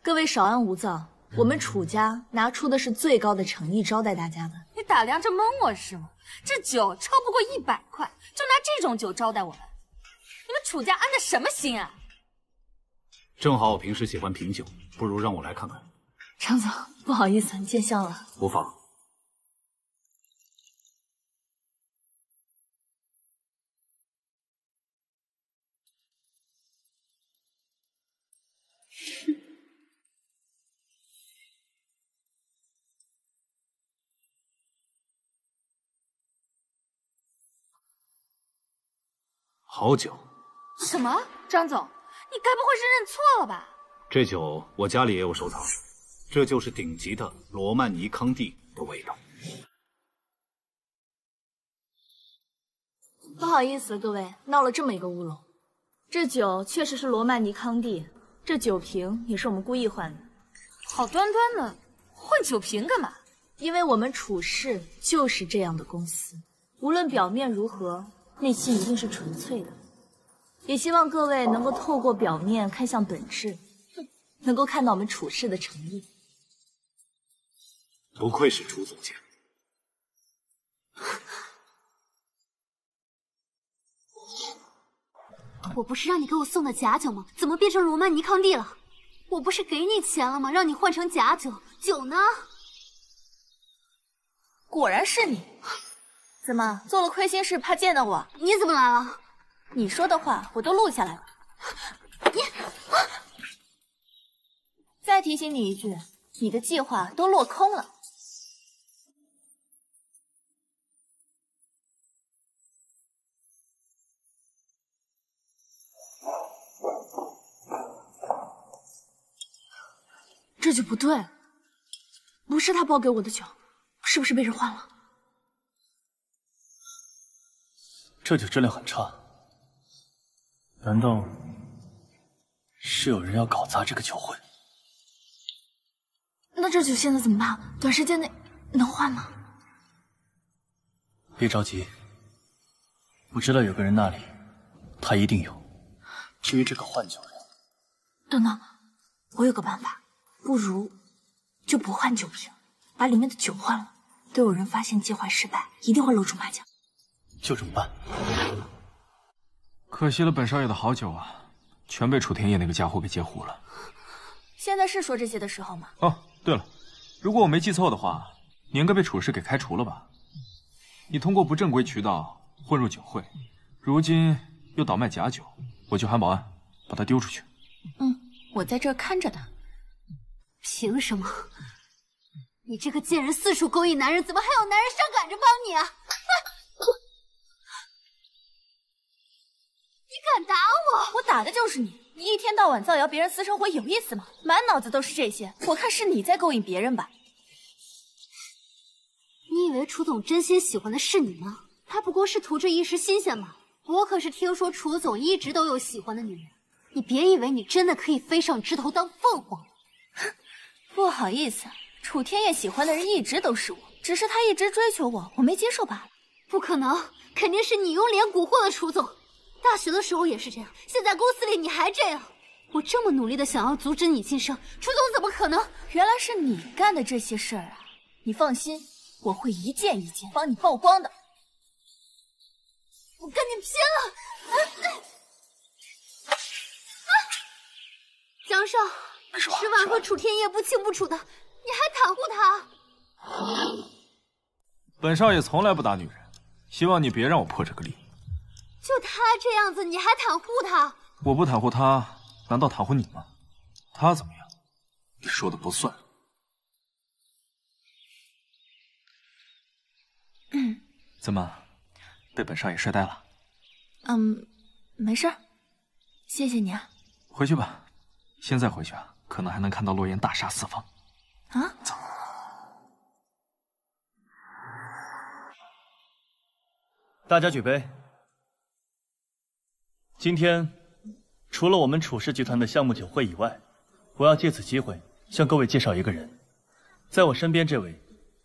Speaker 2: 各位少安毋躁，我们楚家拿出的是最高的诚意招待大家的。你打量着蒙我是吗？这酒超不过一百块。就拿这种酒招待我们，你们楚家安的什么心啊？
Speaker 6: 正好我平时喜欢品酒，不如让我来看看。
Speaker 2: 常总，不好意思，见笑了。
Speaker 3: 无妨。好酒！什么？张总，你该不会是认错
Speaker 2: 了吧？
Speaker 6: 这酒我家里也有收藏，这就是顶级的罗曼尼康帝的味道。
Speaker 2: 不好意思，各位，闹了这么一个乌龙。这酒确实是罗曼尼康帝，这酒瓶也是我们故意换的。好端端的换酒瓶干嘛？因为我们楚氏就是这样的公司，无论表面如何。内心一定是纯粹的，也希望各位能够透过表面看向本质，能够看到我们处事的诚意。
Speaker 6: 不愧是楚总监。
Speaker 2: 我不是让你给我送的假酒吗？怎么变成罗曼尼康帝了？我不是给你钱了吗？让你换成假酒，酒呢？果然是你。怎么做了亏心事，怕见到我？你怎么来了？你说的话我都录下来了。你，再提醒你一句，你的计划都落空了。这就不对，不是他报给我的酒，是不是被人换了？
Speaker 4: 这酒质量很差，难道是有人要搞砸这个酒会？
Speaker 2: 那这酒现在怎么办？短时间内
Speaker 3: 能换吗？
Speaker 4: 别着急，我知道有个人那里，他一定有。至于这个换酒人，
Speaker 2: 等等，我有个办法，不如就不换酒瓶，把里面的酒换了。都有人发现计划失败，一定会露出马脚。
Speaker 1: 就这么办，
Speaker 5: 可惜了本少爷的好酒啊，全被楚天叶那个家伙给截胡
Speaker 2: 了。现在是说这些的时候吗？
Speaker 5: 哦，对了，如果我没记错的话，你应该被楚氏给开除了吧？你通过不正规渠道混入酒会，如今又倒卖假酒，我去喊保安把他丢出去。
Speaker 3: 嗯，
Speaker 2: 我在这看着他。凭什么？你这个贱人四处勾引男人，怎么还有男人上赶着帮你啊？你敢打我？我打的就是你！你一天到晚造谣别人私生活，有意思吗？满脑子都是这些，我看是你在勾引别人吧。你以为楚总真心喜欢的是你吗？他不过是图这一时新鲜嘛。我可是听说楚总一直都有喜欢的女人，你别以为你真的可以飞上枝头当凤凰。哼，不好意思，楚天夜喜欢的人一直都是我，只是他一直追求我，我没接受罢了。不可能，肯定是你用脸蛊惑了楚总。大学的时候也是这样，现在公司里你还这样。我这么努力的想要阻止你晋升，楚总怎么可能？原来是你干的这些事儿啊！你放心，我会一件一件帮你曝光的。我跟
Speaker 3: 你拼了！
Speaker 2: 啊！江少，石婉和楚天夜不清不楚的，你还袒护他？
Speaker 5: 本少爷从来不打女人，希望你别让我破这个例。
Speaker 2: 就他这样子，你还袒护他？
Speaker 5: 我不袒护他，难道袒护你吗？他怎么样，你说的不算。嗯，怎么，被本少爷帅呆了？
Speaker 2: 嗯，没事，谢谢你啊。
Speaker 5: 回去吧，现在回去啊，可能还能看到洛言大杀四方。
Speaker 2: 啊，走，
Speaker 4: 大家举杯。今天，除了我们楚氏集团的项目酒会以外，我要借此机会向各位介绍一个人。在我身边这位，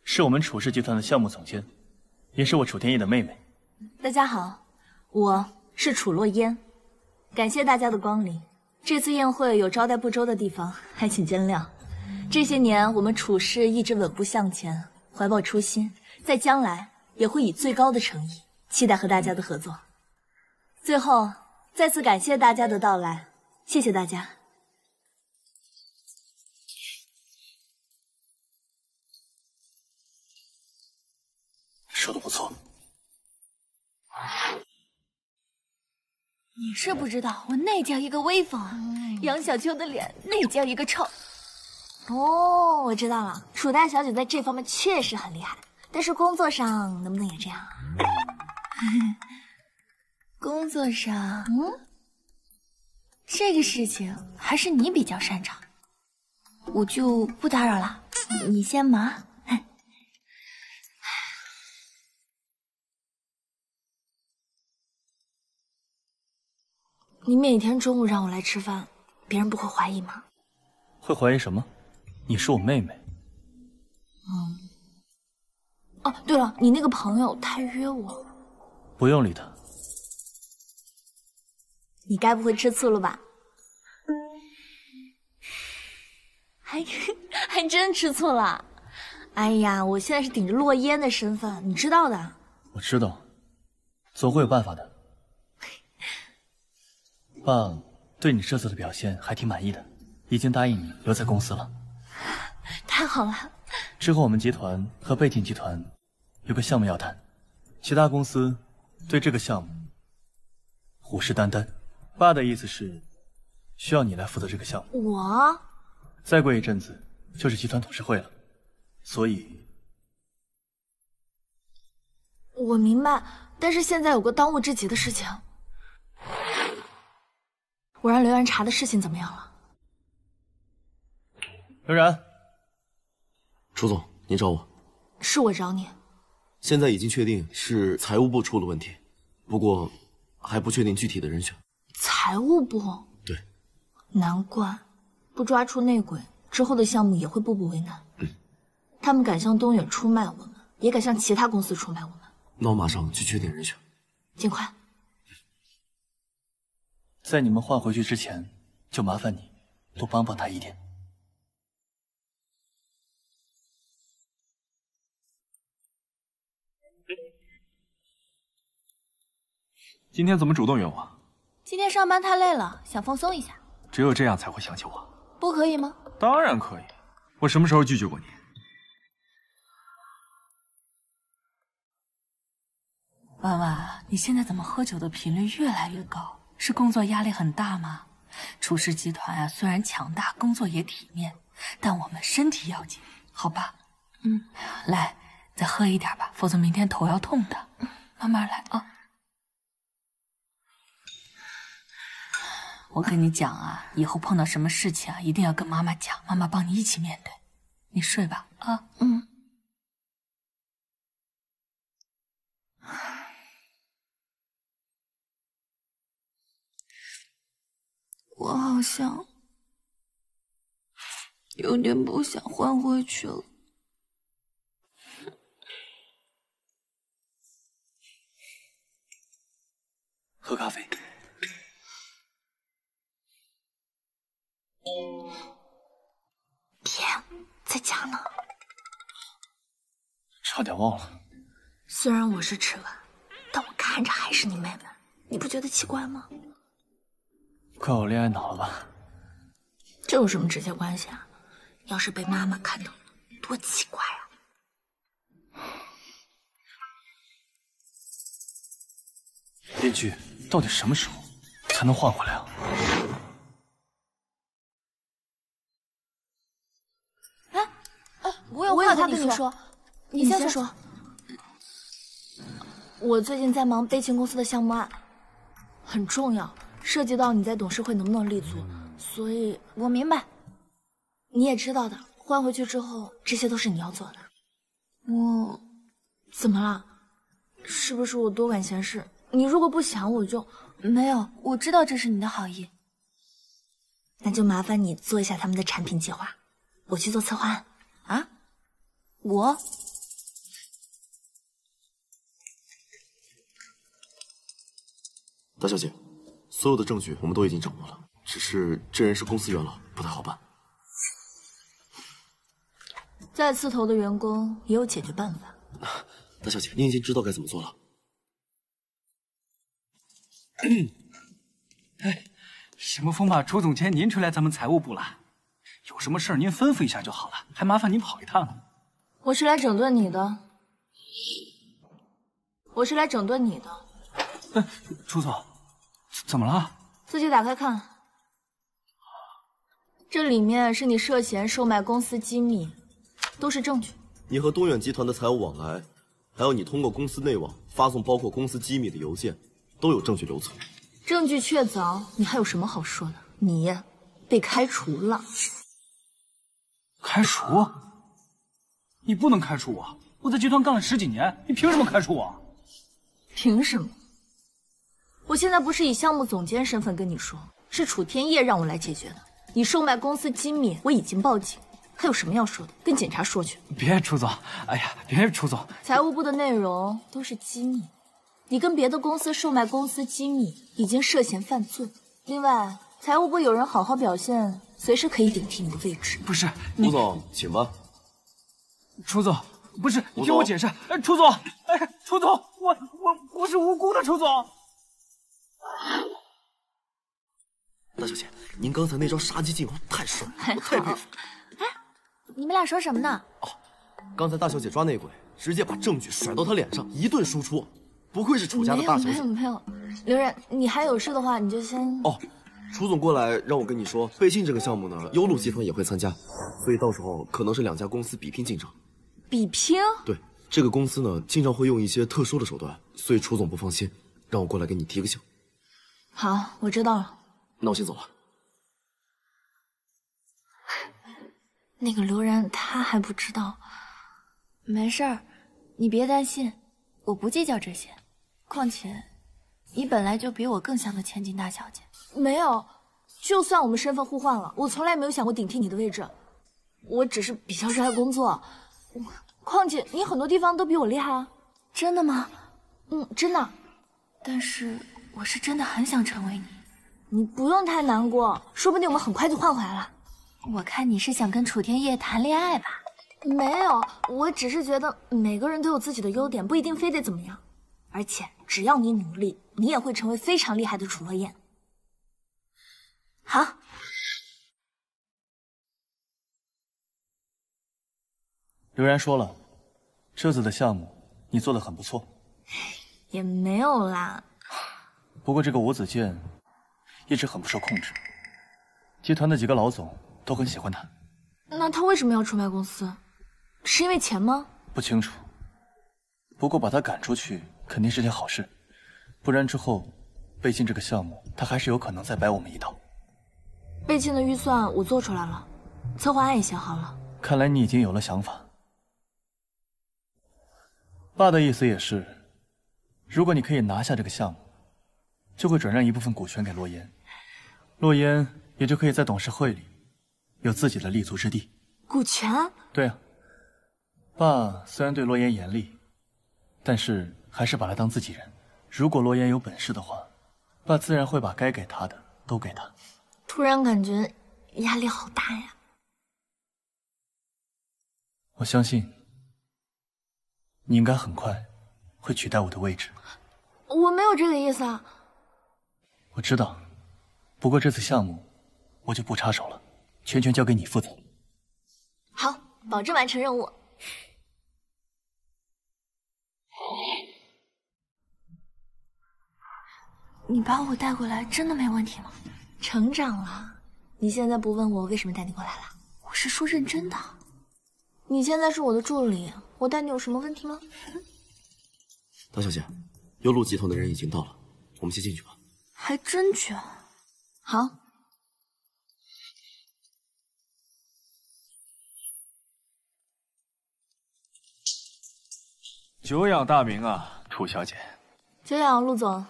Speaker 4: 是我们楚氏集团的项目总监，也是我楚天意的妹妹。
Speaker 2: 大家好，我是楚洛嫣。感谢大家的光临。这次宴会有招待不周的地方，还请见谅。这些年，我们楚氏一直稳步向前，怀抱初心，在将来也会以最高的诚意期待和大家的合作。最后。再次感谢大家的到来，谢谢大家。
Speaker 3: 说的不错，
Speaker 2: 你是不知道我那叫一个威风啊！杨小秋的脸那叫一个臭。哦，我知道了，楚大小姐在这方面确实很厉害，但是工作上能不能也这样啊？工作上，嗯，这个事情还是你比较擅长，我就不打扰了，你先忙。你每天中午让我来吃饭，别人不会怀疑吗？
Speaker 4: 会怀疑什么？你是我妹妹。
Speaker 2: 嗯。哦，对了，你那个朋友，他约我，不用理他。你该不会吃醋了吧？还 还真吃醋了！哎呀，我现在是顶着洛烟的身份，你知道的。
Speaker 4: 我知道，总会有办法的。爸，对你这次的表现还挺满意的，已经答应你留在公司了。
Speaker 2: 太好了！
Speaker 4: 之后我们集团和贝锦集团有个项目要谈，其他公司对这个项目虎视眈眈。爸的意思是，需要你来负责这个项
Speaker 2: 目。我，
Speaker 4: 再过一阵子就是集团董事会了，所以，
Speaker 2: 我明白。但是现在有个当务之急的事情，我让刘然查的事情怎么样了？
Speaker 4: 刘
Speaker 1: 然，楚总，您找我？
Speaker 2: 是我找你。
Speaker 1: 现在已经确定是财务部出了问题，不过还不确定具体的人选。
Speaker 2: 财务部，对，难怪，不抓出内鬼，之后的项目也会步步为难。嗯，他们敢向东远出卖我们，也敢向其他公司出卖我们。
Speaker 1: 那我马上去确定人选，
Speaker 2: 尽快。
Speaker 4: 在你们换回去之前，就麻烦你
Speaker 3: 多帮帮他一点。
Speaker 5: 今天怎么主动约我？
Speaker 2: 今天上班太累了，想放松一下。
Speaker 5: 只有这样才会想起我，不可以吗？当然可以，我什么时候拒绝过你？
Speaker 2: 婉婉，你现在怎么喝酒的频率越来越高？是工作压力很大吗？楚氏集团啊，虽然强大，工作也体面，但我们身体要紧，好吧？嗯，来，再喝一点吧，否则明天头要痛的。慢慢来啊。我跟你讲啊，以后碰到什么事情啊，一定要跟妈妈讲，妈妈帮你一起面对。你睡吧，
Speaker 3: 啊，嗯。我好像
Speaker 2: 有点不想换回去了。
Speaker 3: 喝咖啡。天，在家呢。
Speaker 4: 差点忘了。
Speaker 2: 虽然我是迟婉，但我看着还是你妹妹，你不觉得奇怪吗？
Speaker 4: 怪我恋爱脑了吧？
Speaker 2: 这有什么直接关系啊？要是被妈妈看到了，多奇怪啊！
Speaker 3: 编
Speaker 4: 剧到底什么时候才能换回来啊？
Speaker 3: 我有话跟你说，
Speaker 2: 你先说。我最近在忙悲情公司的项目案，很重要，涉及到你在董事会能不能立足，所以我明白。你也知道的，换回去之后，这些都是你要做的。我，怎么了？是不是我多管闲事？你如果不想，我就没有。我知道这是你的好意，那就麻烦你做一下他们的产品计划，我去做策划案，啊？我，
Speaker 1: 大小姐，所有的证据我们都已经掌握了，只是这人是公司元老，不太好办。
Speaker 2: 再刺头的员工也有解决办法。
Speaker 1: 大小姐，您已经知道该怎么做了。
Speaker 5: 哎，什么风把朱总监您吹来咱们财务部了？有什么事儿您吩咐一下就好了，还麻烦您跑一趟呢。
Speaker 2: 我是来整顿你的，我是来整顿你的。
Speaker 5: 哎，
Speaker 1: 楚总，怎么了？
Speaker 2: 自己打开看，这里面是你涉嫌售卖公司机密，都是证据。
Speaker 1: 你和东远集团的财务往来，还有你通过公司内网发送包括公司机密的邮件，都有证据留存。
Speaker 2: 证据确凿，你还有什么好说的？你被开除了。
Speaker 5: 开除？你不能开除我，我在集团干了十几年，你凭什么开除我？
Speaker 2: 凭什么？我现在不是以项目总监身份跟你说，是楚天业让我来解决的。你售卖公司机密，我已经报警。还有什么要说的，跟警察说去。
Speaker 5: 别，楚总，哎呀，
Speaker 7: 别，楚总，
Speaker 2: 财务部的内容都是机密，你跟别的公司售卖公司机密，已经涉嫌犯罪。另外，财务部有人好好表现，随时可以顶替你的位置。
Speaker 1: 不是，吴总，请吧。
Speaker 5: 楚总，不是，你听我解释。哎，楚总，哎，楚总，我我我是无辜的，楚总。
Speaker 1: 大小姐，您刚才那招杀鸡儆猴太帅了，
Speaker 2: 太佩服。哎，你们俩说什么呢？哦，
Speaker 1: 刚才大小姐抓内鬼，直接把证据甩到他脸上，一顿输出。不愧是楚家的大小姐。没有
Speaker 2: 没有，刘然，你还有事的话，你就先。哦，
Speaker 1: 楚总过来让我跟你说，背信这个项目呢，优路集团也会参加，所以到时候可能是两家公司比拼竞争。比拼？对，这个公司呢经常会用一些特殊的手段，所以楚总不放心，让我过来给你提个醒。
Speaker 2: 好，我知道了。那我先走了。那个刘然他还不知道，没事儿，你别担心，我不计较这些。况且，你本来就比我更像个千金大小姐。没有，就算我们身份互换了，我从来没有想过顶替你的位置。我只是比较热爱工作。况且你很多地方都比我厉害啊！真的吗？嗯，真的。但是我是真的很想成为你。你不用太难过，说不定我们很快就换回来了。我看你是想跟楚天夜谈恋爱吧？没有，我只是觉得每个人都有自己的优点，不一定非得怎么样。而且只要你努力，你也会成为非常厉害的楚洛雁。好。
Speaker 4: 刘然说了，这次的项目你做的很不错，
Speaker 2: 也没有啦。
Speaker 4: 不过这个吴子健一直很不受控制，集团的几个老总都很喜欢他。
Speaker 2: 那他为什么要出卖公司？是因为钱吗？
Speaker 4: 不清楚。不过把他赶出去肯定是件好事，不然之后被禁这个项目他还是有可能再摆我们一道。
Speaker 2: 被禁的预算我做出来了，策划案也写好了。
Speaker 4: 看来你已经有了想法。爸的意思也是，如果你可以拿下这个项目，就会转让一部分股权给洛烟，洛烟也就可以在董事会里有自己的立足之地。股权？对啊。爸虽然对洛烟严厉，但是还是把他当自己人。如果洛烟有本事的话，爸自然会把该给他的都给他。
Speaker 2: 突然感觉压力好大呀！
Speaker 4: 我相信。你应该很快会取代我的位置，
Speaker 2: 我没有这个意思啊。
Speaker 4: 我知道，不过这次项目我就不插手了，全权交给你负责。
Speaker 2: 好，保证完成任务。你把我带过来，真的没问题吗？成长了，你现在不问我为什么带你过来了？我是说认真的，你现在是我的助理。我带你有什么问题吗，
Speaker 1: 唐小姐？优路集团的人已经到了，我们先进去吧。
Speaker 3: 还真去啊！好。
Speaker 5: 久仰大名啊，楚小姐。
Speaker 2: 久仰陆总。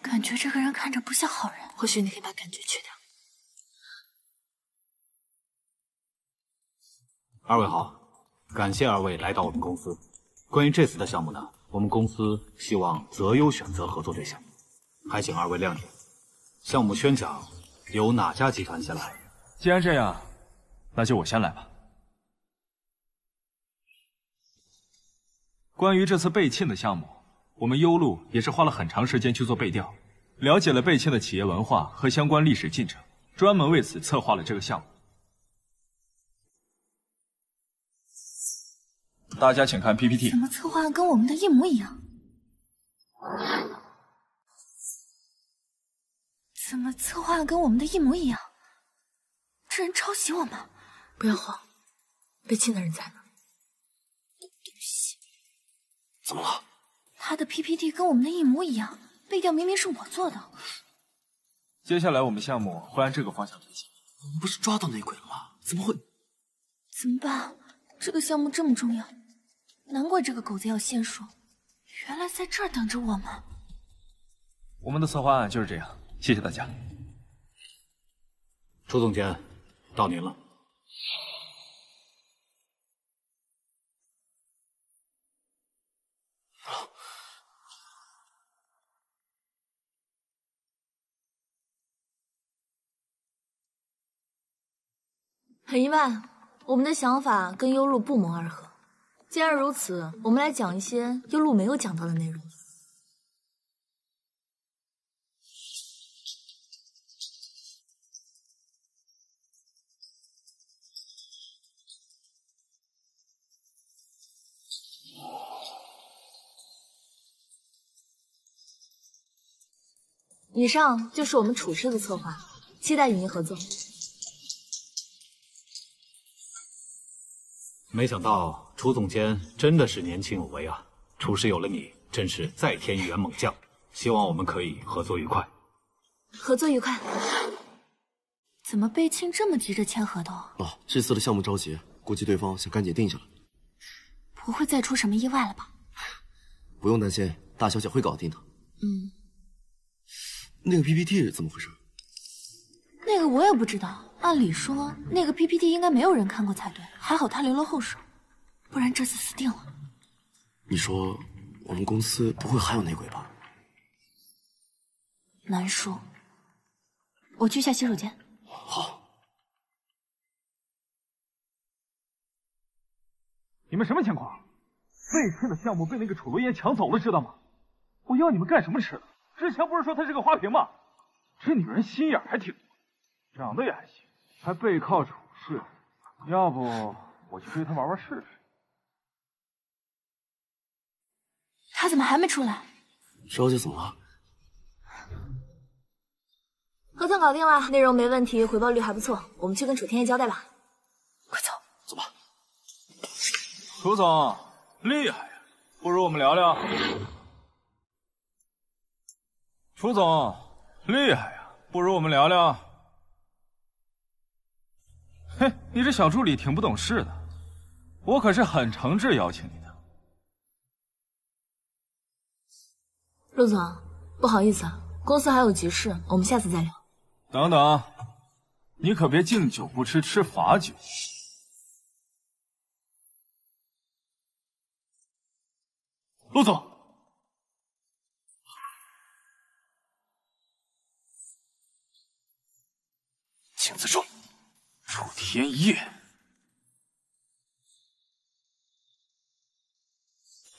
Speaker 3: 感觉这个人看着不像好人。或许你可以把感觉去掉。
Speaker 6: 二位好，感谢二位来到我们公司。关于这次的项目呢，我们公司希望择优选择合作对象，还请二位谅解。项目宣讲由哪家集团先来？既然这样，那就我先来吧。
Speaker 5: 关于这次备庆的项目，我们优路也是花了很长时间去做备调，了解了备庆的企业文化和相关历史进程，专门为此策划了这个项目。大家请看 PPT，怎么
Speaker 2: 策
Speaker 3: 划案跟我们的一模一样？怎么策
Speaker 2: 划案跟我们的一模一样？这人抄袭我们！不要慌，被禁的人在呢。
Speaker 3: 东西怎么了？他
Speaker 2: 的 PPT 跟我们的一模一样，背调明明是我做的。
Speaker 5: 接下来我们项目会按这个方向推进。我们不是抓到内鬼了
Speaker 2: 吗？怎么会？怎么办？这个项目这么重要。难怪这个狗子要先说，原来在这儿等着我们。
Speaker 5: 我们的策划案就是这样，谢谢大家。
Speaker 3: 楚总监，到您了。
Speaker 2: 很意外，我们的想法跟优路不谋而合。既然如此，我们来讲一些优路没有讲到的内容。以上就是我们处事的策划，期待与您合作。
Speaker 6: 没想到楚总监真的是年轻有为啊！厨师有了你，真是再添一员猛将。希望我们可以合作愉快，
Speaker 2: 合作愉快。怎么贝亲这么急着签合同？哦，
Speaker 1: 这次的项目着急，估计对方想赶紧定下来。
Speaker 2: 不会再出什么意外了吧？
Speaker 1: 不用担心，大小姐会搞定的。嗯。那个 PPT 是怎么回事？
Speaker 2: 那个我也不知道。按理说，那个 PPT 应该没有人看过才对，还好他留了后手，不然这次死定了。
Speaker 1: 你说我们公司不会还有内鬼吧？
Speaker 2: 难说。我去下洗手间。
Speaker 1: 好。
Speaker 5: 你们什么情况？备选的项目被那个楚留言抢走了，知道吗？我要你们干什么吃的？之前不是说她是个花瓶吗？这女人心眼还挺多，长得也还行。还背靠楚氏，要不我
Speaker 1: 去追他玩玩试试。
Speaker 3: 他怎么还没
Speaker 2: 出来？
Speaker 1: 周姐怎么了？
Speaker 2: 合同搞定了，内容没问题，回报率还不错。我们去跟楚天业交代吧。快走，走吧。
Speaker 5: 楚总厉害呀，不如我们聊聊。楚总厉害呀，不如我们聊聊。你这小助理挺不懂事的，我可是很诚挚邀请你的。
Speaker 2: 陆总，不好意思，啊，公司还有急事，我们下次再聊。
Speaker 5: 等等，你可别敬酒不吃吃罚酒。陆总，
Speaker 3: 请自重。楚天叶，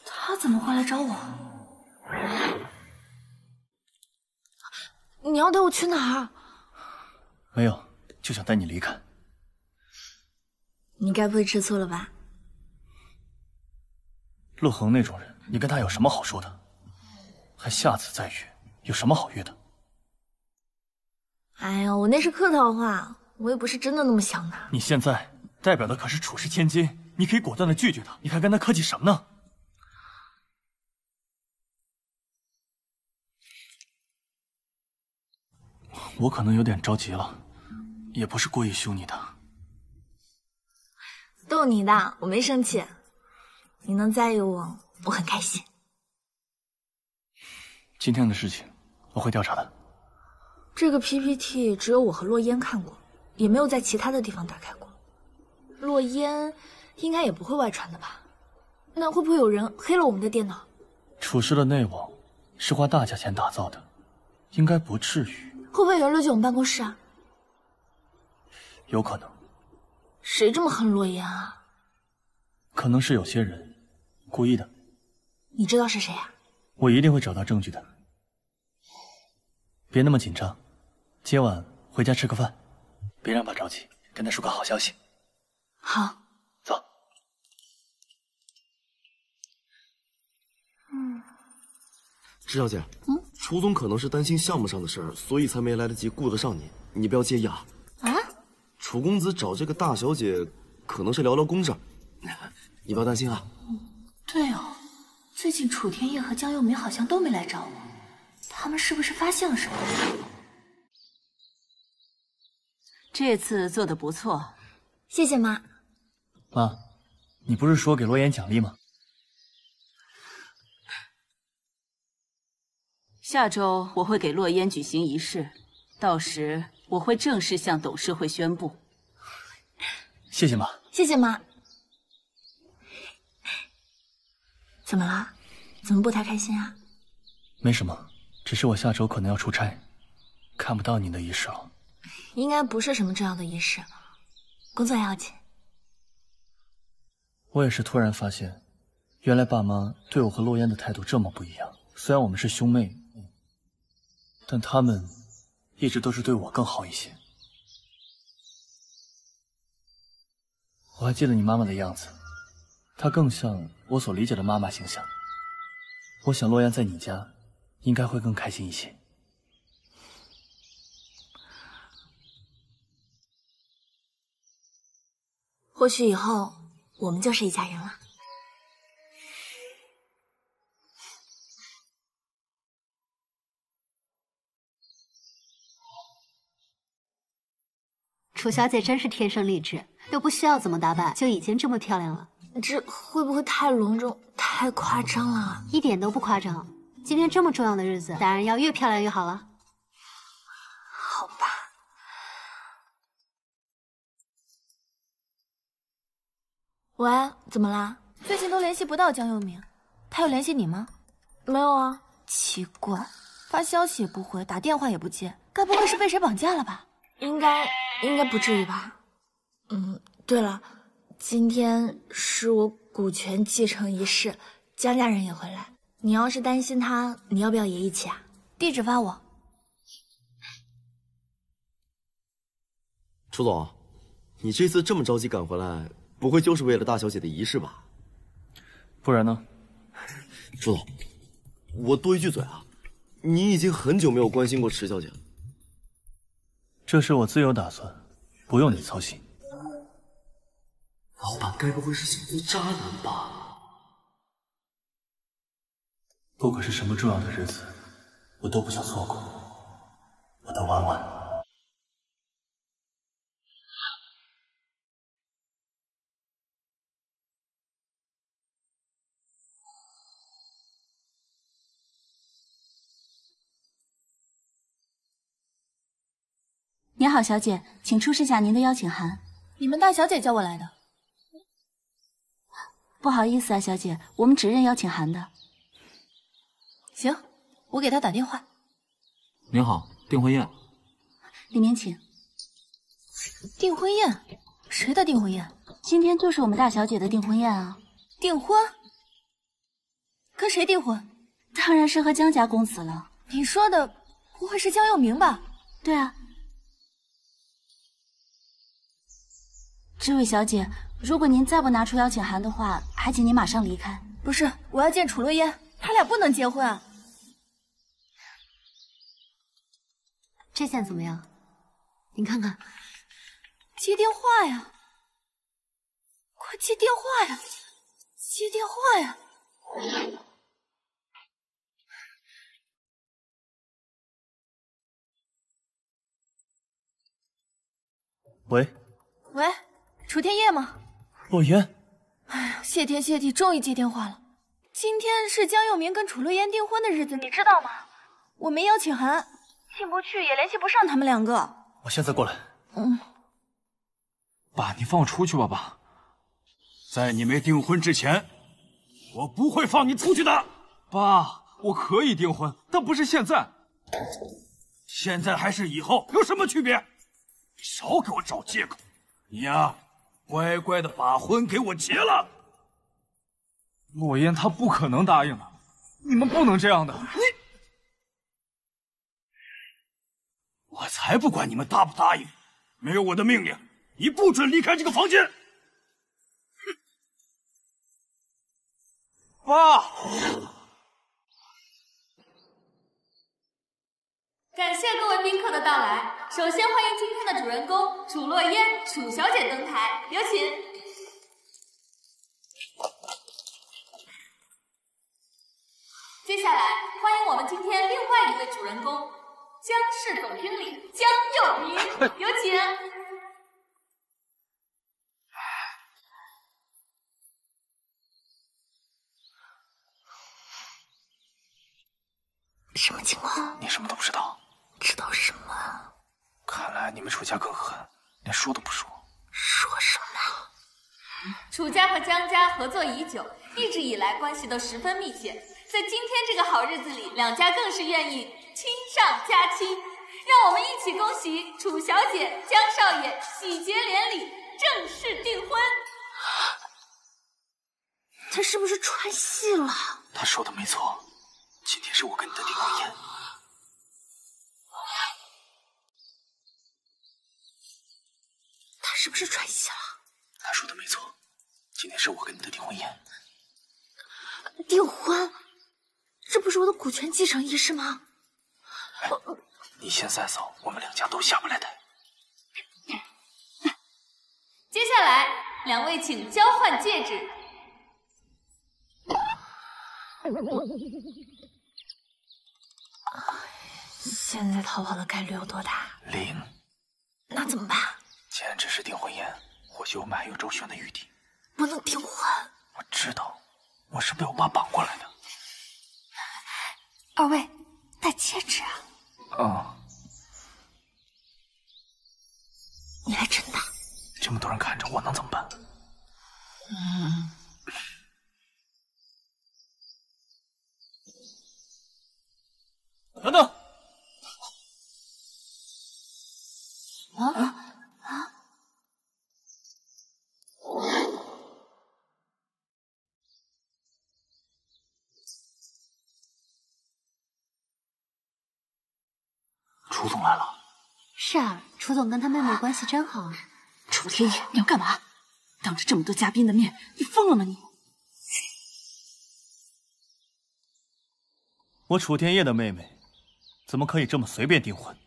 Speaker 3: 他怎么会来找我？
Speaker 2: 你要带我去哪儿？
Speaker 4: 没有，就想带你离开。
Speaker 2: 你该不会吃醋了吧？
Speaker 4: 陆恒那种人，你跟他有什么好说的？还下次再约，有什么好约的？
Speaker 2: 哎呦，我那是客套话。我也不是真的那么想的。
Speaker 4: 你现在代表的可是楚氏千金，你可以果断的拒绝他，你还跟他客气什么呢？我可能有点着急了，也不是故意凶你的。
Speaker 2: 逗你的，我没生气。你能在意我，我很开心。
Speaker 4: 今天的事情我会调查的。
Speaker 2: 这个 PPT 只有我和洛烟看过。也没有在其他的地方打开过，落烟应该也不会外传的吧？那会不会有人黑了我们的电脑？
Speaker 4: 楚氏的内网是花大价钱打造的，应该不至于。
Speaker 2: 会不会有人溜进我们办公室啊？有可能。谁这么恨落烟啊？
Speaker 4: 可能是有些人故意的。
Speaker 2: 你知道是谁啊？
Speaker 4: 我一定会找到证据的。别那么紧张，今晚回家吃个饭。别让爸着急，跟他说个好消息。
Speaker 3: 好，走。嗯，迟小姐，嗯，
Speaker 1: 楚总可能是担心项目上的事儿，所以才没来得及顾得上你，你不要介意啊。啊？楚公子找这个大小姐，可能是聊聊公事，你不要担心啊。嗯，
Speaker 2: 对哦，最近楚天业和江幼明好像都没来找我，他们是不是发现了什么？这次做的不错，谢谢妈。
Speaker 3: 妈，
Speaker 4: 你不是说给洛烟奖励吗？
Speaker 2: 下周我会给洛烟举行仪式，到时我会正式向董事会宣布。谢谢妈。谢谢妈。怎么了？怎么不太开心啊？
Speaker 4: 没什么，只是我下周可能要出差，看不到您的仪式了。
Speaker 2: 应该不是什么重要的仪式，工作要紧。
Speaker 4: 我也是突然发现，原来爸妈对我和洛烟的态度这么不一样。虽然我们是兄妹，但他们一直都是对我更好一些。我还记得你妈妈的样子，她更像我所理解的妈妈形象。我想洛烟在你家应该会更开心一些。
Speaker 2: 或许以后，
Speaker 3: 我们就是一家人了。楚小姐真是天生丽质，又不需要怎么打扮，就已经这
Speaker 2: 么漂亮了。这会不会太隆重、太夸张了？一点都不夸张。
Speaker 3: 今天这么重要的日子，当然要越漂亮越好了。
Speaker 2: 喂，怎么啦？最近都联系不到江佑明，他有联系你吗？没有啊，奇怪，发消息也不回，打电话也不接，该不会是被谁绑架了吧？应该应该不至于吧。嗯，对了，今天是我股权继承仪式，江家人也会来，你要是担心他，你要不要也一起啊？地址发我。
Speaker 1: 楚总，你这次这么着急赶回来。不会就是为了大小姐的仪式吧？不然呢？朱总，我多一句嘴啊，你已经很久没有关心过池小姐了。这是我自有打算，不用你操心。老板，该不会
Speaker 3: 是想做渣男吧？
Speaker 4: 不管是什么重要的日子，我都不想错过我的婉婉。
Speaker 2: 你好，小姐，请出示下您的邀请函。你们大小姐叫我来的，不好意思啊，小姐，我们只认邀请函的。行，我给她打电话。
Speaker 5: 您好，订婚宴。
Speaker 2: 里面请。订婚宴？谁的订婚宴？今天就是我们大小姐的订婚宴啊。订婚？跟谁订婚？当然是和江家公子了。你说的不会是江又明吧？对啊。这位小姐，如果您再不拿出邀请函的话，还请您马上离开。不是，我要见楚洛烟，他俩不能结婚啊。这件怎么样？您看看。接电话呀！快接
Speaker 3: 电话呀！接电话呀！喂。喂。楚天夜吗？
Speaker 4: 洛言。
Speaker 2: 哎，呀，谢天谢地，终于接电话了。今天是江佑明跟楚洛言订婚的日子，你知道吗？我没邀请函，进不去，也联系不上他们两个。
Speaker 5: 我现在过来。嗯。爸，你放我出去吧，爸。在你没订婚之前，我不会放你出去的。爸，我可以订婚，但不是现在。现在还是以后有什么区别？你少给我找借口，你呀。乖乖的把婚给我结了，洛烟她不可能答应的，你们不能这样的，你，我才不管你们答不答应，没有我的命令，你不准离开这个房间。
Speaker 3: 爸。感谢各位宾
Speaker 2: 客的到来。首先欢迎今天的主人公楚洛嫣楚小姐登台，有请。接下来欢迎我们今天另外一位主人公江氏总经理江佑民，
Speaker 3: 有请。什么情况？你什么都不知道。知道什么？看
Speaker 7: 来你们楚家更狠，连说都不说。
Speaker 3: 说什么？楚
Speaker 2: 家和江家合作已久，一直以来关系都十分密切。在今天这个好日子里，两家更是愿意亲上加亲。让我们一起恭喜楚小姐、江少爷喜结连理，正式订婚。
Speaker 3: 他是不是穿戏了？他说的没错，今天是我跟你的订婚宴。是不是喘息了？他说的没错，今天是我跟你的订婚宴。订婚？这不是我的
Speaker 2: 股权继承仪式吗？
Speaker 7: 你现在走，我们两家都下不来台。
Speaker 2: 接下来，两位请交换戒指。现在逃跑的概率有多大？零。那怎么办？
Speaker 7: 这是订婚宴，或许我们还有周旋的余地。不能订婚，我知道，我是被我爸绑过来的。
Speaker 3: 二位，戴戒指啊！哦，你还真的？这么多人看着，我能怎么办？嗯。等等。啊！楚总来了。是啊，
Speaker 2: 楚总跟他妹妹关系真好啊。楚天叶，你要干嘛？当着这么多嘉宾的面，
Speaker 3: 你疯了吗？你！
Speaker 4: 我楚天叶的妹妹，怎么可以这么随便订婚？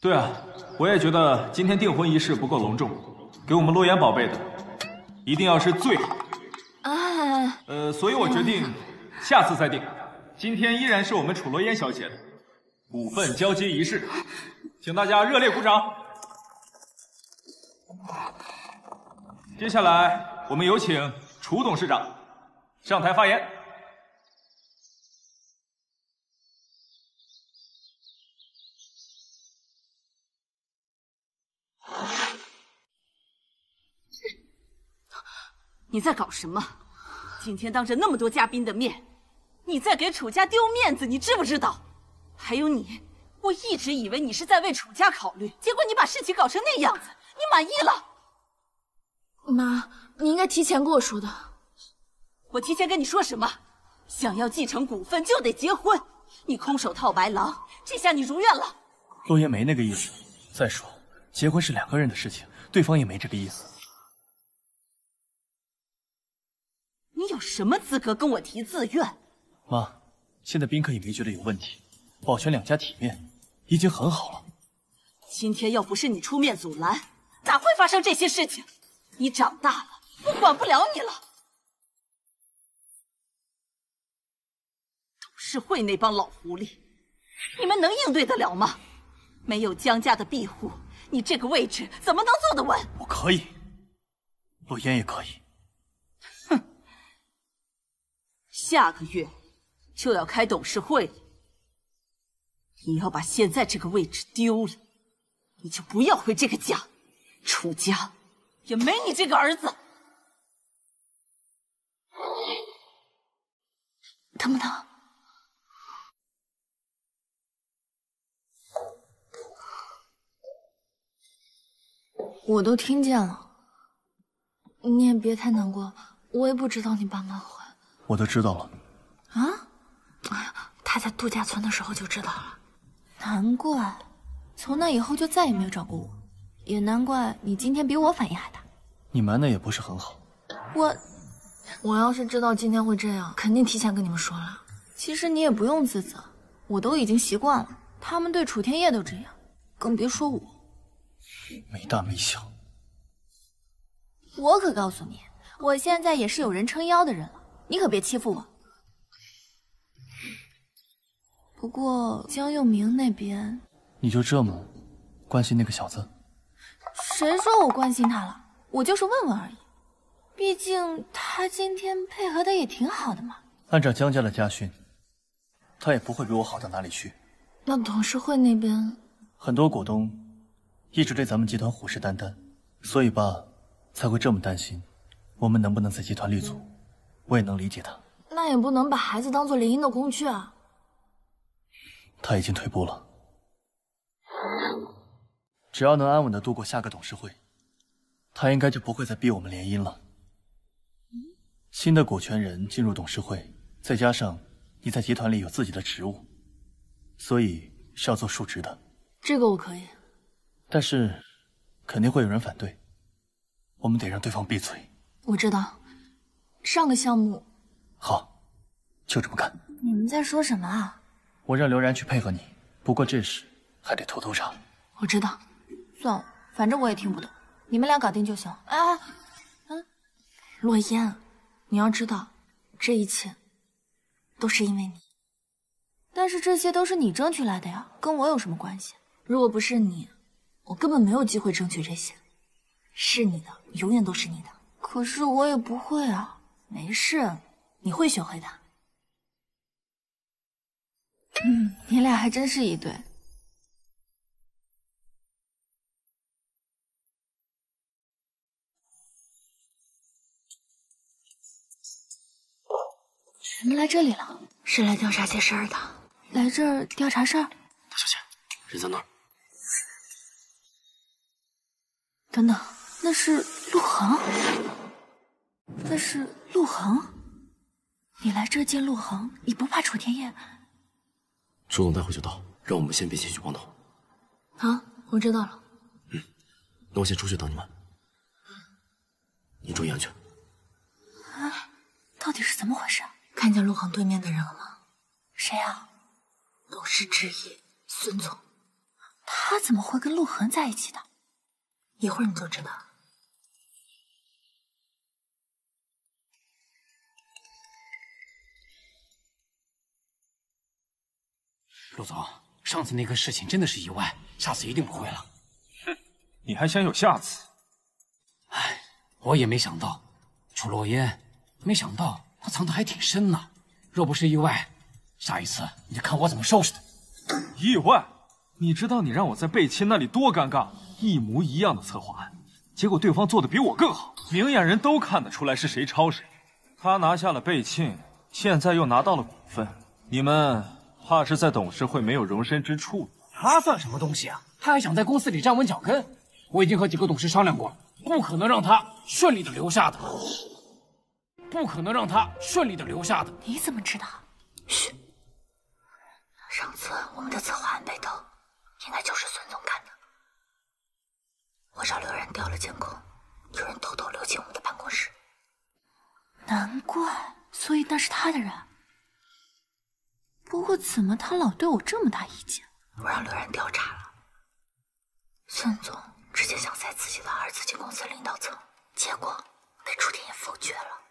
Speaker 4: 对啊，我也觉得今天订婚仪
Speaker 5: 式不够隆重，给我们洛言宝贝的，一定要是最好
Speaker 3: 的。啊。
Speaker 5: 呃，所以我决定，下次再订。今天依然是我们楚罗烟小姐的股份交接仪式，请大家热烈鼓掌。接下来，我们有请楚董事长
Speaker 3: 上台发言。
Speaker 2: 你在搞什么？今天当着那么多嘉宾的面。你在给楚家丢面子，你知不知道？还有你，我一直以为你是在为楚家考虑，结果你把事情搞成那样子，你满意了？妈，你应该提前跟我说的。我提前跟你说什么？想要继承股份就得结婚。你空手套白狼，这下你如愿了。
Speaker 4: 洛叶没那个意思。再说，结婚是两个人的事情，对方也没这个意思。
Speaker 2: 你有什么资格跟我提自愿？
Speaker 4: 妈，现在宾客也没觉得有问题，保全两家体面，已经很好了。
Speaker 2: 今天要不是你出面阻拦，咋会发生这些事情？你长大了，我管不了你了。董事会那帮老狐狸，你们能应对得了吗？没有江家的庇护，你这个位置怎么能坐得稳？我
Speaker 4: 可以，洛烟也可以。哼，
Speaker 2: 下个月。就要开董事会了。你要把现在这个位置丢了，你就不要回这个家，
Speaker 3: 楚家也没你这个儿子。疼不疼？
Speaker 2: 我都听见了。你也别太难过，我也不知道你爸妈会……
Speaker 4: 我都知道了。
Speaker 2: 啊？在度假村的时候就知道了，难怪，从那以后就再也没有找过我，也难怪你今天比我反应还大，
Speaker 4: 你瞒的也不是很好，
Speaker 2: 我，我要是知道今天会这样，肯定提前跟你们说了。其实你也不用自责，我都已经习惯了，他们对楚天夜都这样，更别说我，没大没小，我可告诉你，我现在也是有人撑腰的人了，你可别欺负我。不过江又明那边，
Speaker 4: 你就这么关心那个小子？
Speaker 2: 谁说我关心他了？我就是问问而已。毕竟他今天配合的也挺好的嘛。
Speaker 4: 按照江家的家训，他也不会比我好到哪里去。
Speaker 2: 那董事会那边，
Speaker 4: 很多股东一直对咱们集团虎视眈眈，所以爸才会这么担心我们能不能在集团立足。我也能理解他。
Speaker 2: 那也不能把孩子当做联姻的工具啊。
Speaker 4: 他已经退步了，只要能安稳的度过下个董事会，他应该就不会再逼我们联姻了。新的股权人进入董事会，再加上你在集团里有自己的职务，所以是要做述职的。
Speaker 2: 这个我可以，
Speaker 4: 但是肯定会有人反对，我们得让对方闭嘴。
Speaker 2: 我知道，上个项目
Speaker 4: 好，就这么干。
Speaker 2: 你们在说什么啊？
Speaker 4: 我让刘然去配合你，不过这事还得偷偷查。
Speaker 2: 我知道，算了，反正我也听不懂，你们俩搞定就行。哎哎，嗯，洛烟，你要知道，这一切都是因为你。但是这些都是你争取来的呀，跟我有什么关系？如果不是你，我根本没有机会争取这些。是你的，永远都是你的。可是我也不会啊。没事，你会学会的。嗯，你俩还
Speaker 3: 真是一对。
Speaker 2: 怎么来这里了？是来调查些事儿的。
Speaker 3: 来这儿调
Speaker 2: 查事儿？大小
Speaker 1: 姐，人在那儿。
Speaker 2: 等等，那是陆恒？那是陆恒？你来这见陆恒，你不怕楚天燕
Speaker 1: 朱总待会就到，让我们先别轻举妄动。
Speaker 2: 好，我知道了。嗯，
Speaker 1: 那我先出去等你们。嗯，你注意安全。
Speaker 2: 啊，到底是怎么回事？看见陆恒对面的人了吗？
Speaker 1: 谁啊？董
Speaker 3: 事
Speaker 2: 之一，孙总。他怎么会跟陆恒在一起的？一会
Speaker 3: 儿你就知道。了。陆总，
Speaker 7: 上次那个事情真的是意外，下次一定不会了。哼，你还想有下次？哎，我也没想到，楚洛烟，没想到他藏的还挺深呢。若不是意外，下一次你就看我怎么收拾他。
Speaker 5: 意外？你知道你让我在贝亲那里多尴尬？一模一样的策划案，结果对方做的比我更好，明眼人都看得出来是谁抄谁。他拿下了贝亲，现在又拿到了股份，你们。怕是在董事会没有
Speaker 7: 容身之处了。他算什么东西啊？他还想在公司里站稳脚跟？我已经和几个董事商量过了，不可能让他顺利的留下的，不可能让他顺利的留下的。你怎么知道？嘘，
Speaker 3: 上次
Speaker 2: 我们的策划案被偷，应该就是孙总干的。我找刘然调了监控，有人偷偷溜进我们的办公室。
Speaker 3: 难怪，
Speaker 2: 所以那是他的人。不过，怎么他老对我这么大意见？我让刘然调查了，孙总直接想塞自己的儿子进公司领导层，结果被楚天野否决了。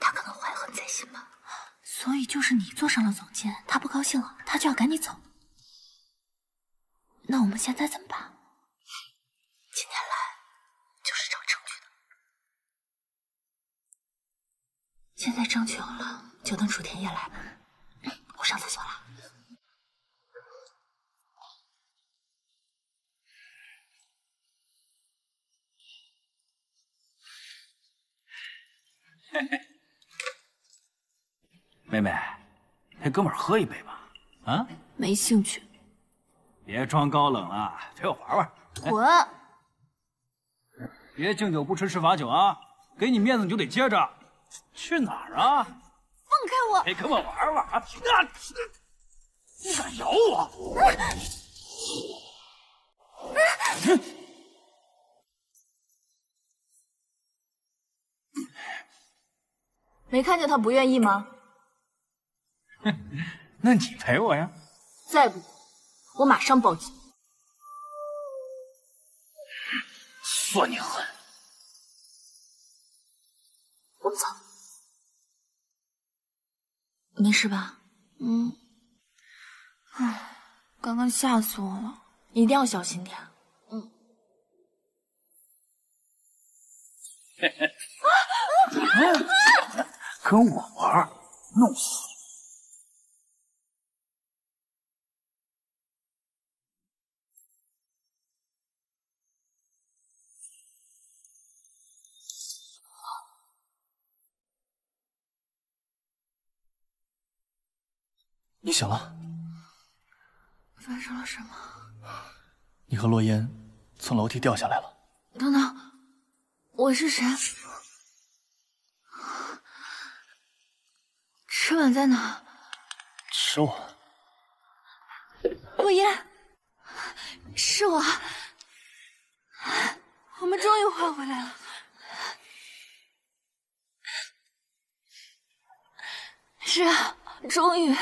Speaker 2: 他可能怀恨在心吧。所以就是你做上了总监，他不高兴了，他就要赶你走。
Speaker 3: 那我们现在怎么办？今天来就是找证据的。现在证据有了，就等楚天野来吧。我上厕所了。
Speaker 5: 妹妹，陪哥们喝一杯吧，啊？
Speaker 2: 没兴趣。
Speaker 5: 别装高冷了，陪我玩玩。滚！别敬酒不吃吃罚酒啊！给你面子你就得接着。
Speaker 7: 去哪儿
Speaker 3: 啊？放开我！我玩玩啊！啊！敢咬我！啊！没
Speaker 2: 看见他不愿意吗？
Speaker 5: 哼，那你陪我呀！
Speaker 2: 再不，我马上报警！
Speaker 3: 算你狠！我们走。没事吧？嗯。唉，
Speaker 2: 刚刚吓死我了！一定要小心点。嗯。
Speaker 3: 啊 啊跟我玩，弄死。你醒了？发生了什么？
Speaker 4: 你和落烟从楼梯掉下来了。
Speaker 2: 等等，我是谁？池晚在哪？
Speaker 3: 池婉。
Speaker 2: 落烟，是我。我们终于换回来了。
Speaker 3: 是啊，终于。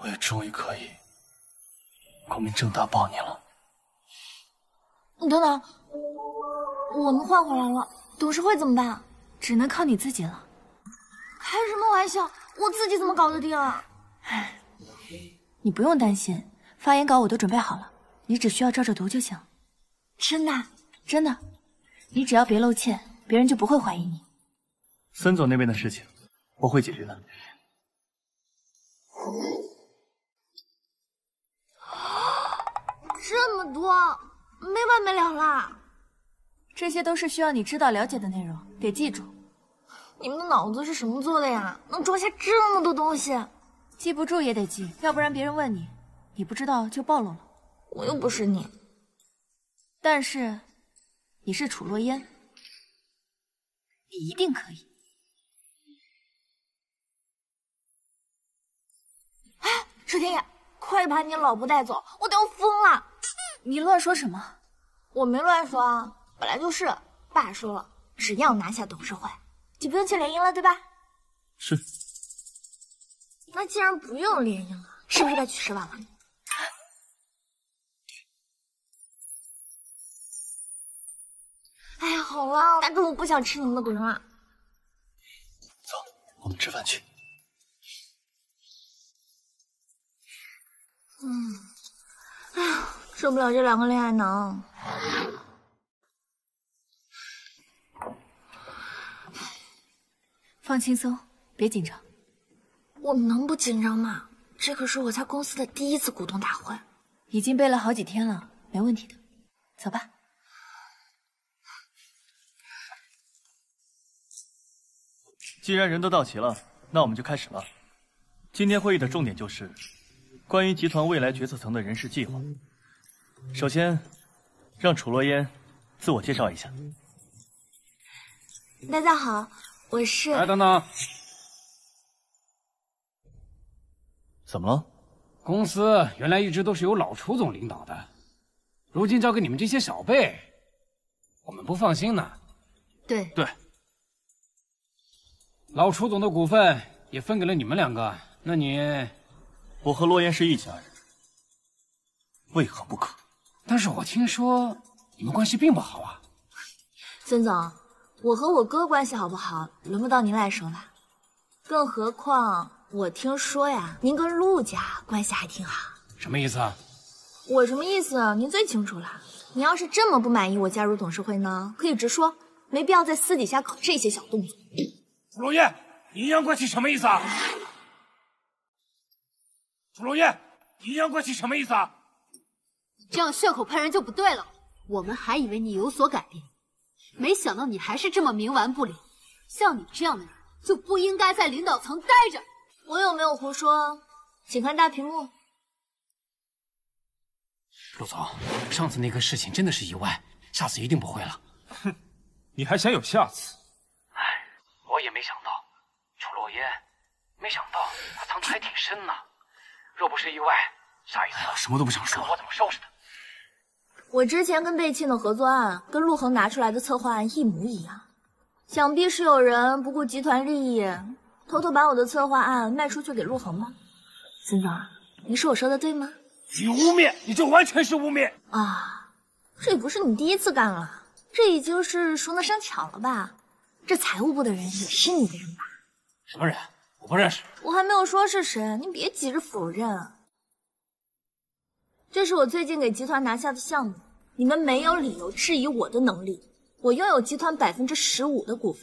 Speaker 3: 我也终于可以光
Speaker 4: 明正大抱你了。
Speaker 2: 你等等，我们换回来了，董事会怎么办？只能靠你自己了。开什么玩笑？我自己怎么搞得定啊？哎，你不用担心，发言稿我都准备好了，你只需要照着读就行。真的？真的？你只要别露怯，别人就不会怀疑你。
Speaker 4: 孙总那边的事情，我会解决的。
Speaker 2: 这么多，没完没了啦！这些都是需要你知道了解的内容，得记住。你们的脑子是什么做的呀？能装下这么多东西？记不住也得记，要不然别人问你，你不知道就暴露了。我又不是你，但是你是楚若烟，你一定可以。哎，楚天野，快把你老婆带走，我都要疯了！你乱说什么？我没乱说啊，本来就是。爸说了，只要拿下董事会，就不用去联姻了，对吧？是。那既然不用联姻了，是不是该娶石婉了？哎呀，好了，大哥，我不想吃你们的鬼了。
Speaker 3: 走，我们吃饭去。
Speaker 2: 嗯，哎。受不了这两个恋爱脑，放轻松，别紧张。我能不紧张吗？这可是我在公司的第一次股东大会，已经背了好几天了，没问题的。走吧。
Speaker 4: 既然人都到齐了，那我们就开始吧。今天会议的重点就是关于集团未来决策层的人事计划。首先，让楚洛嫣自我介绍一下。
Speaker 2: 大家好，我是……哎，等等，
Speaker 7: 怎么了？公司原来一直都是由老楚总领导的，如今交给你们这些小辈，我们不放心呢。对对，老楚总的股份也分给了你们两个。那你，我和洛言是一家人，为何不可？但是我听说你们关系并不好啊，孙
Speaker 2: 总，我和我哥关系好不好，轮不到您来说了。更何况，我听说呀，您跟陆家关系还挺好。什么意思？啊？我什么意思，您最清楚了。你要是这么不满意我加入董事会呢，可以直说，没必要在私底下搞这些小动作。
Speaker 7: 楚龙燕，阴阳怪气什么意思啊？楚龙燕，阴阳怪气什么意思啊？
Speaker 2: 这样血口喷人就不对了。我们还以为你有所改变，没想到你还是这么冥顽不灵。像你这样的人就不应该在领导层待着。我有没有胡说，请看大屏幕。
Speaker 7: 陆总，上次那个事情真的是意外，下次一定不会了。哼，你还想有下次？哎，我也没想到楚洛烟，没想到他藏得还挺深呢。若不是意外，下次我什么都不想说，看我怎么收拾他。
Speaker 2: 我之前跟贝沁的合作案跟陆恒拿出来的策划案一模一样，想必是有人不顾集团利益，偷偷把我的策划案卖出去给陆恒吧？孙总，您说我说的对吗？你污蔑！你这完全是污蔑！啊，这也不是你第一次干了，这已经是熟能生巧了吧？这财务部的人也是你的人吧？
Speaker 7: 什么人？我不认识。
Speaker 2: 我还没有说是谁，您别急着否认这是我最近给集团拿下的项目，你们没有理由质疑我的能力。我拥有集团百分之十五的股份，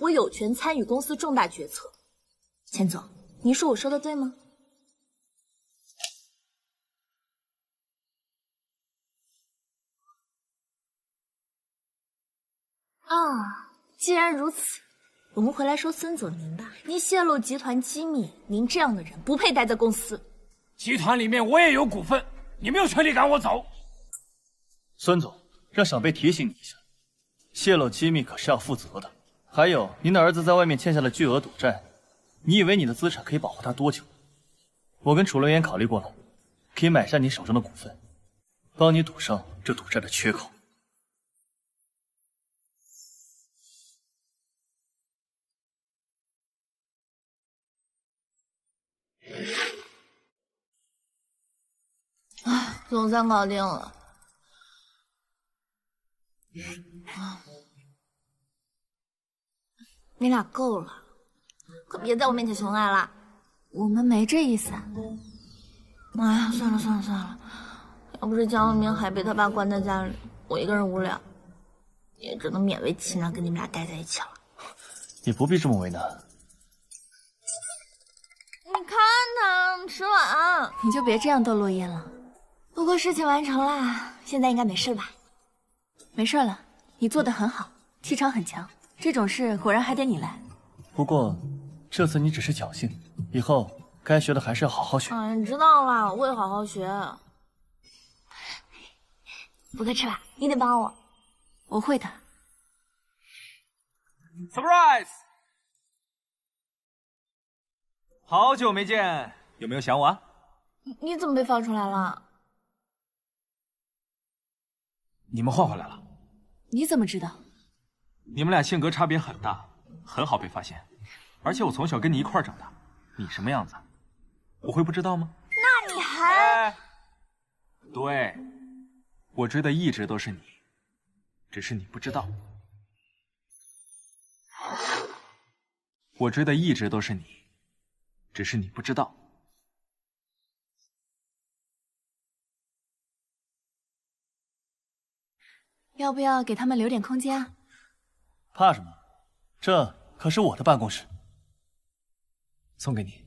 Speaker 2: 我有权参与公司重大决策。钱总，您说我说的对吗？啊，既然如此，我们回来说孙总您吧。您泄露集团机密，您这样的人不配待在公司。
Speaker 7: 集团里面我也有股份。你没有权
Speaker 4: 利赶我走，孙总，让小贝提醒你一下，泄露机密可是要负责的。还有，您的儿子在外面欠下了巨额赌债，你以为你的资产可以保护他多久？我跟楚龙岩考虑过了，可以买下你手中的股份，
Speaker 3: 帮你堵上这赌债的缺口。总
Speaker 2: 算搞定了。你俩够了，快别在我面前求爱了。我们没这意思。哎呀，算了算了算了，要不是江明还被他爸关在家里，我一个人无聊，也只能勉为其难跟你们俩待在一起了。
Speaker 4: 你不必这么为难。
Speaker 2: 你看他，吃完，你就别这样逗落叶了。不过事情完成了，现在应该没事了吧？没事了，你做的很好，气场很强，这种事果然还得你来。
Speaker 4: 不过这次你只是侥幸，以后该学的还是要好好学。
Speaker 2: 哎知道了，我会好好学。不过赤白，你得帮我，我会的。
Speaker 5: Surprise！好久没见，有没有想我啊？
Speaker 2: 你怎么被放出来了？
Speaker 5: 你们换回来了，你怎么知道？你们俩性格差别很大，很好被发现。而且我从小跟你一块长大，你什么样子，我会不知道吗？
Speaker 3: 那你还？
Speaker 5: 对，我追的一直都是你，只是你不知道。我追的一直都是你，只是你不知道。
Speaker 2: 要不要给他们留点空间啊？
Speaker 4: 怕什么？这可是我的办公室。送给你。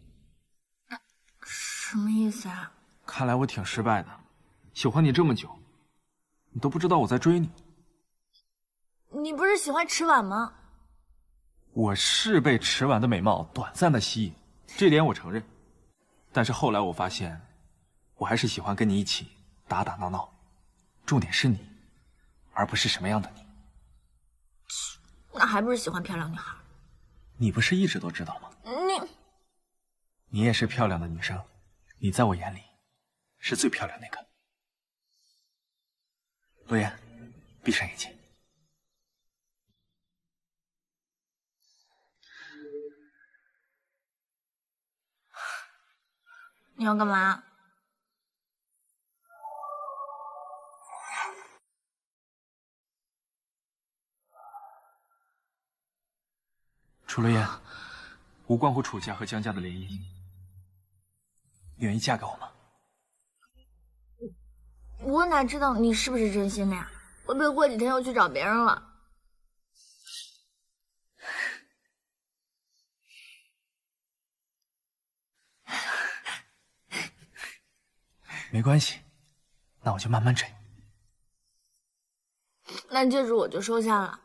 Speaker 2: 什么意思啊？
Speaker 4: 看来我挺失败的。
Speaker 5: 喜欢你这么久，你都不知道我在追你。
Speaker 2: 你不是喜欢迟晚吗？
Speaker 5: 我是被迟晚的美貌短暂的吸引，这点我承认。但是后来我发现，我还是喜欢跟你一起打打闹闹。重点是你。而不是什么样的你，
Speaker 2: 那还不是喜欢漂亮女孩？
Speaker 5: 你不是一直都知道吗？你，你也是漂亮的女生，你在我眼里是最漂亮那个。
Speaker 3: 陆言，闭上眼睛。
Speaker 2: 你要干嘛？
Speaker 5: 楚洛言，无关乎楚家和江家的联姻，你愿意嫁给我吗？
Speaker 2: 我我哪知道你是不是真心的呀？会不会过几天又去找别人了？
Speaker 3: 没关系，
Speaker 1: 那我就慢慢追。
Speaker 2: 那戒指我就收下了。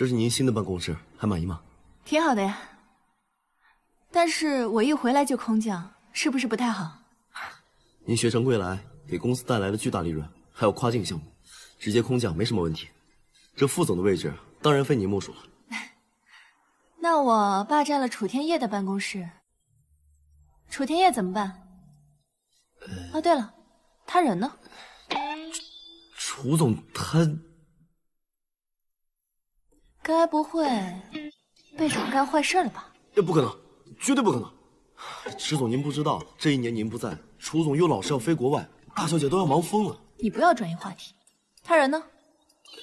Speaker 1: 这是您新的办公室，还满意吗？
Speaker 2: 挺好的呀，但是我一回来就空降，是不是不太好？
Speaker 1: 您学成归来，给公司带来了巨大利润，还有跨境项目，直接空降没什么问题。这副总的位置，当然非你莫属了。
Speaker 2: 那我霸占了楚天夜的办公室，楚天夜怎么办？哦，对了，他人呢？
Speaker 1: 楚总他。
Speaker 2: 该不会被人干坏事了吧？
Speaker 1: 不可能，绝对不可能！池总，您不知道，这一年您不在，楚总又老是要飞国外，大小姐都要忙疯了。
Speaker 2: 你不要转移话题，他人呢？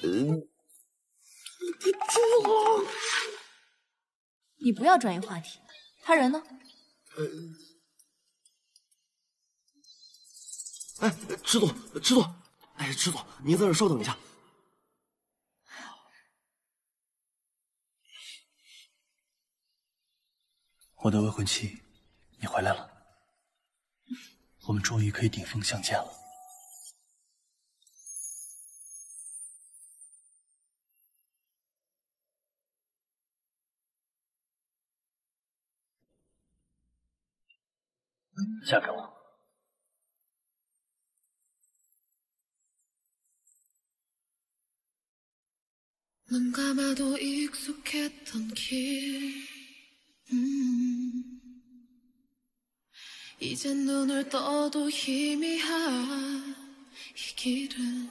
Speaker 2: 嗯你不要转移话题，他人呢？
Speaker 3: 哎，池总，池总，哎，池总，
Speaker 1: 您在这稍等一下。
Speaker 4: 我的未婚妻，你回来了，我们终于可以顶峰相见了。
Speaker 3: 嫁给我。 음.
Speaker 2: 이젠 눈을 떠도 희미하이 길은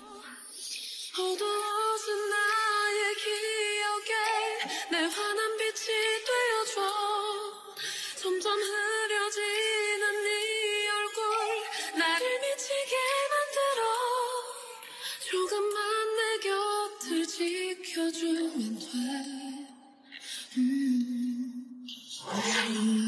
Speaker 3: 어두워진 나의 기억에 내 환한 빛이 되어줘 점점 흐려지는 네 얼굴 나를 미치게 만들어 조금만 Bye.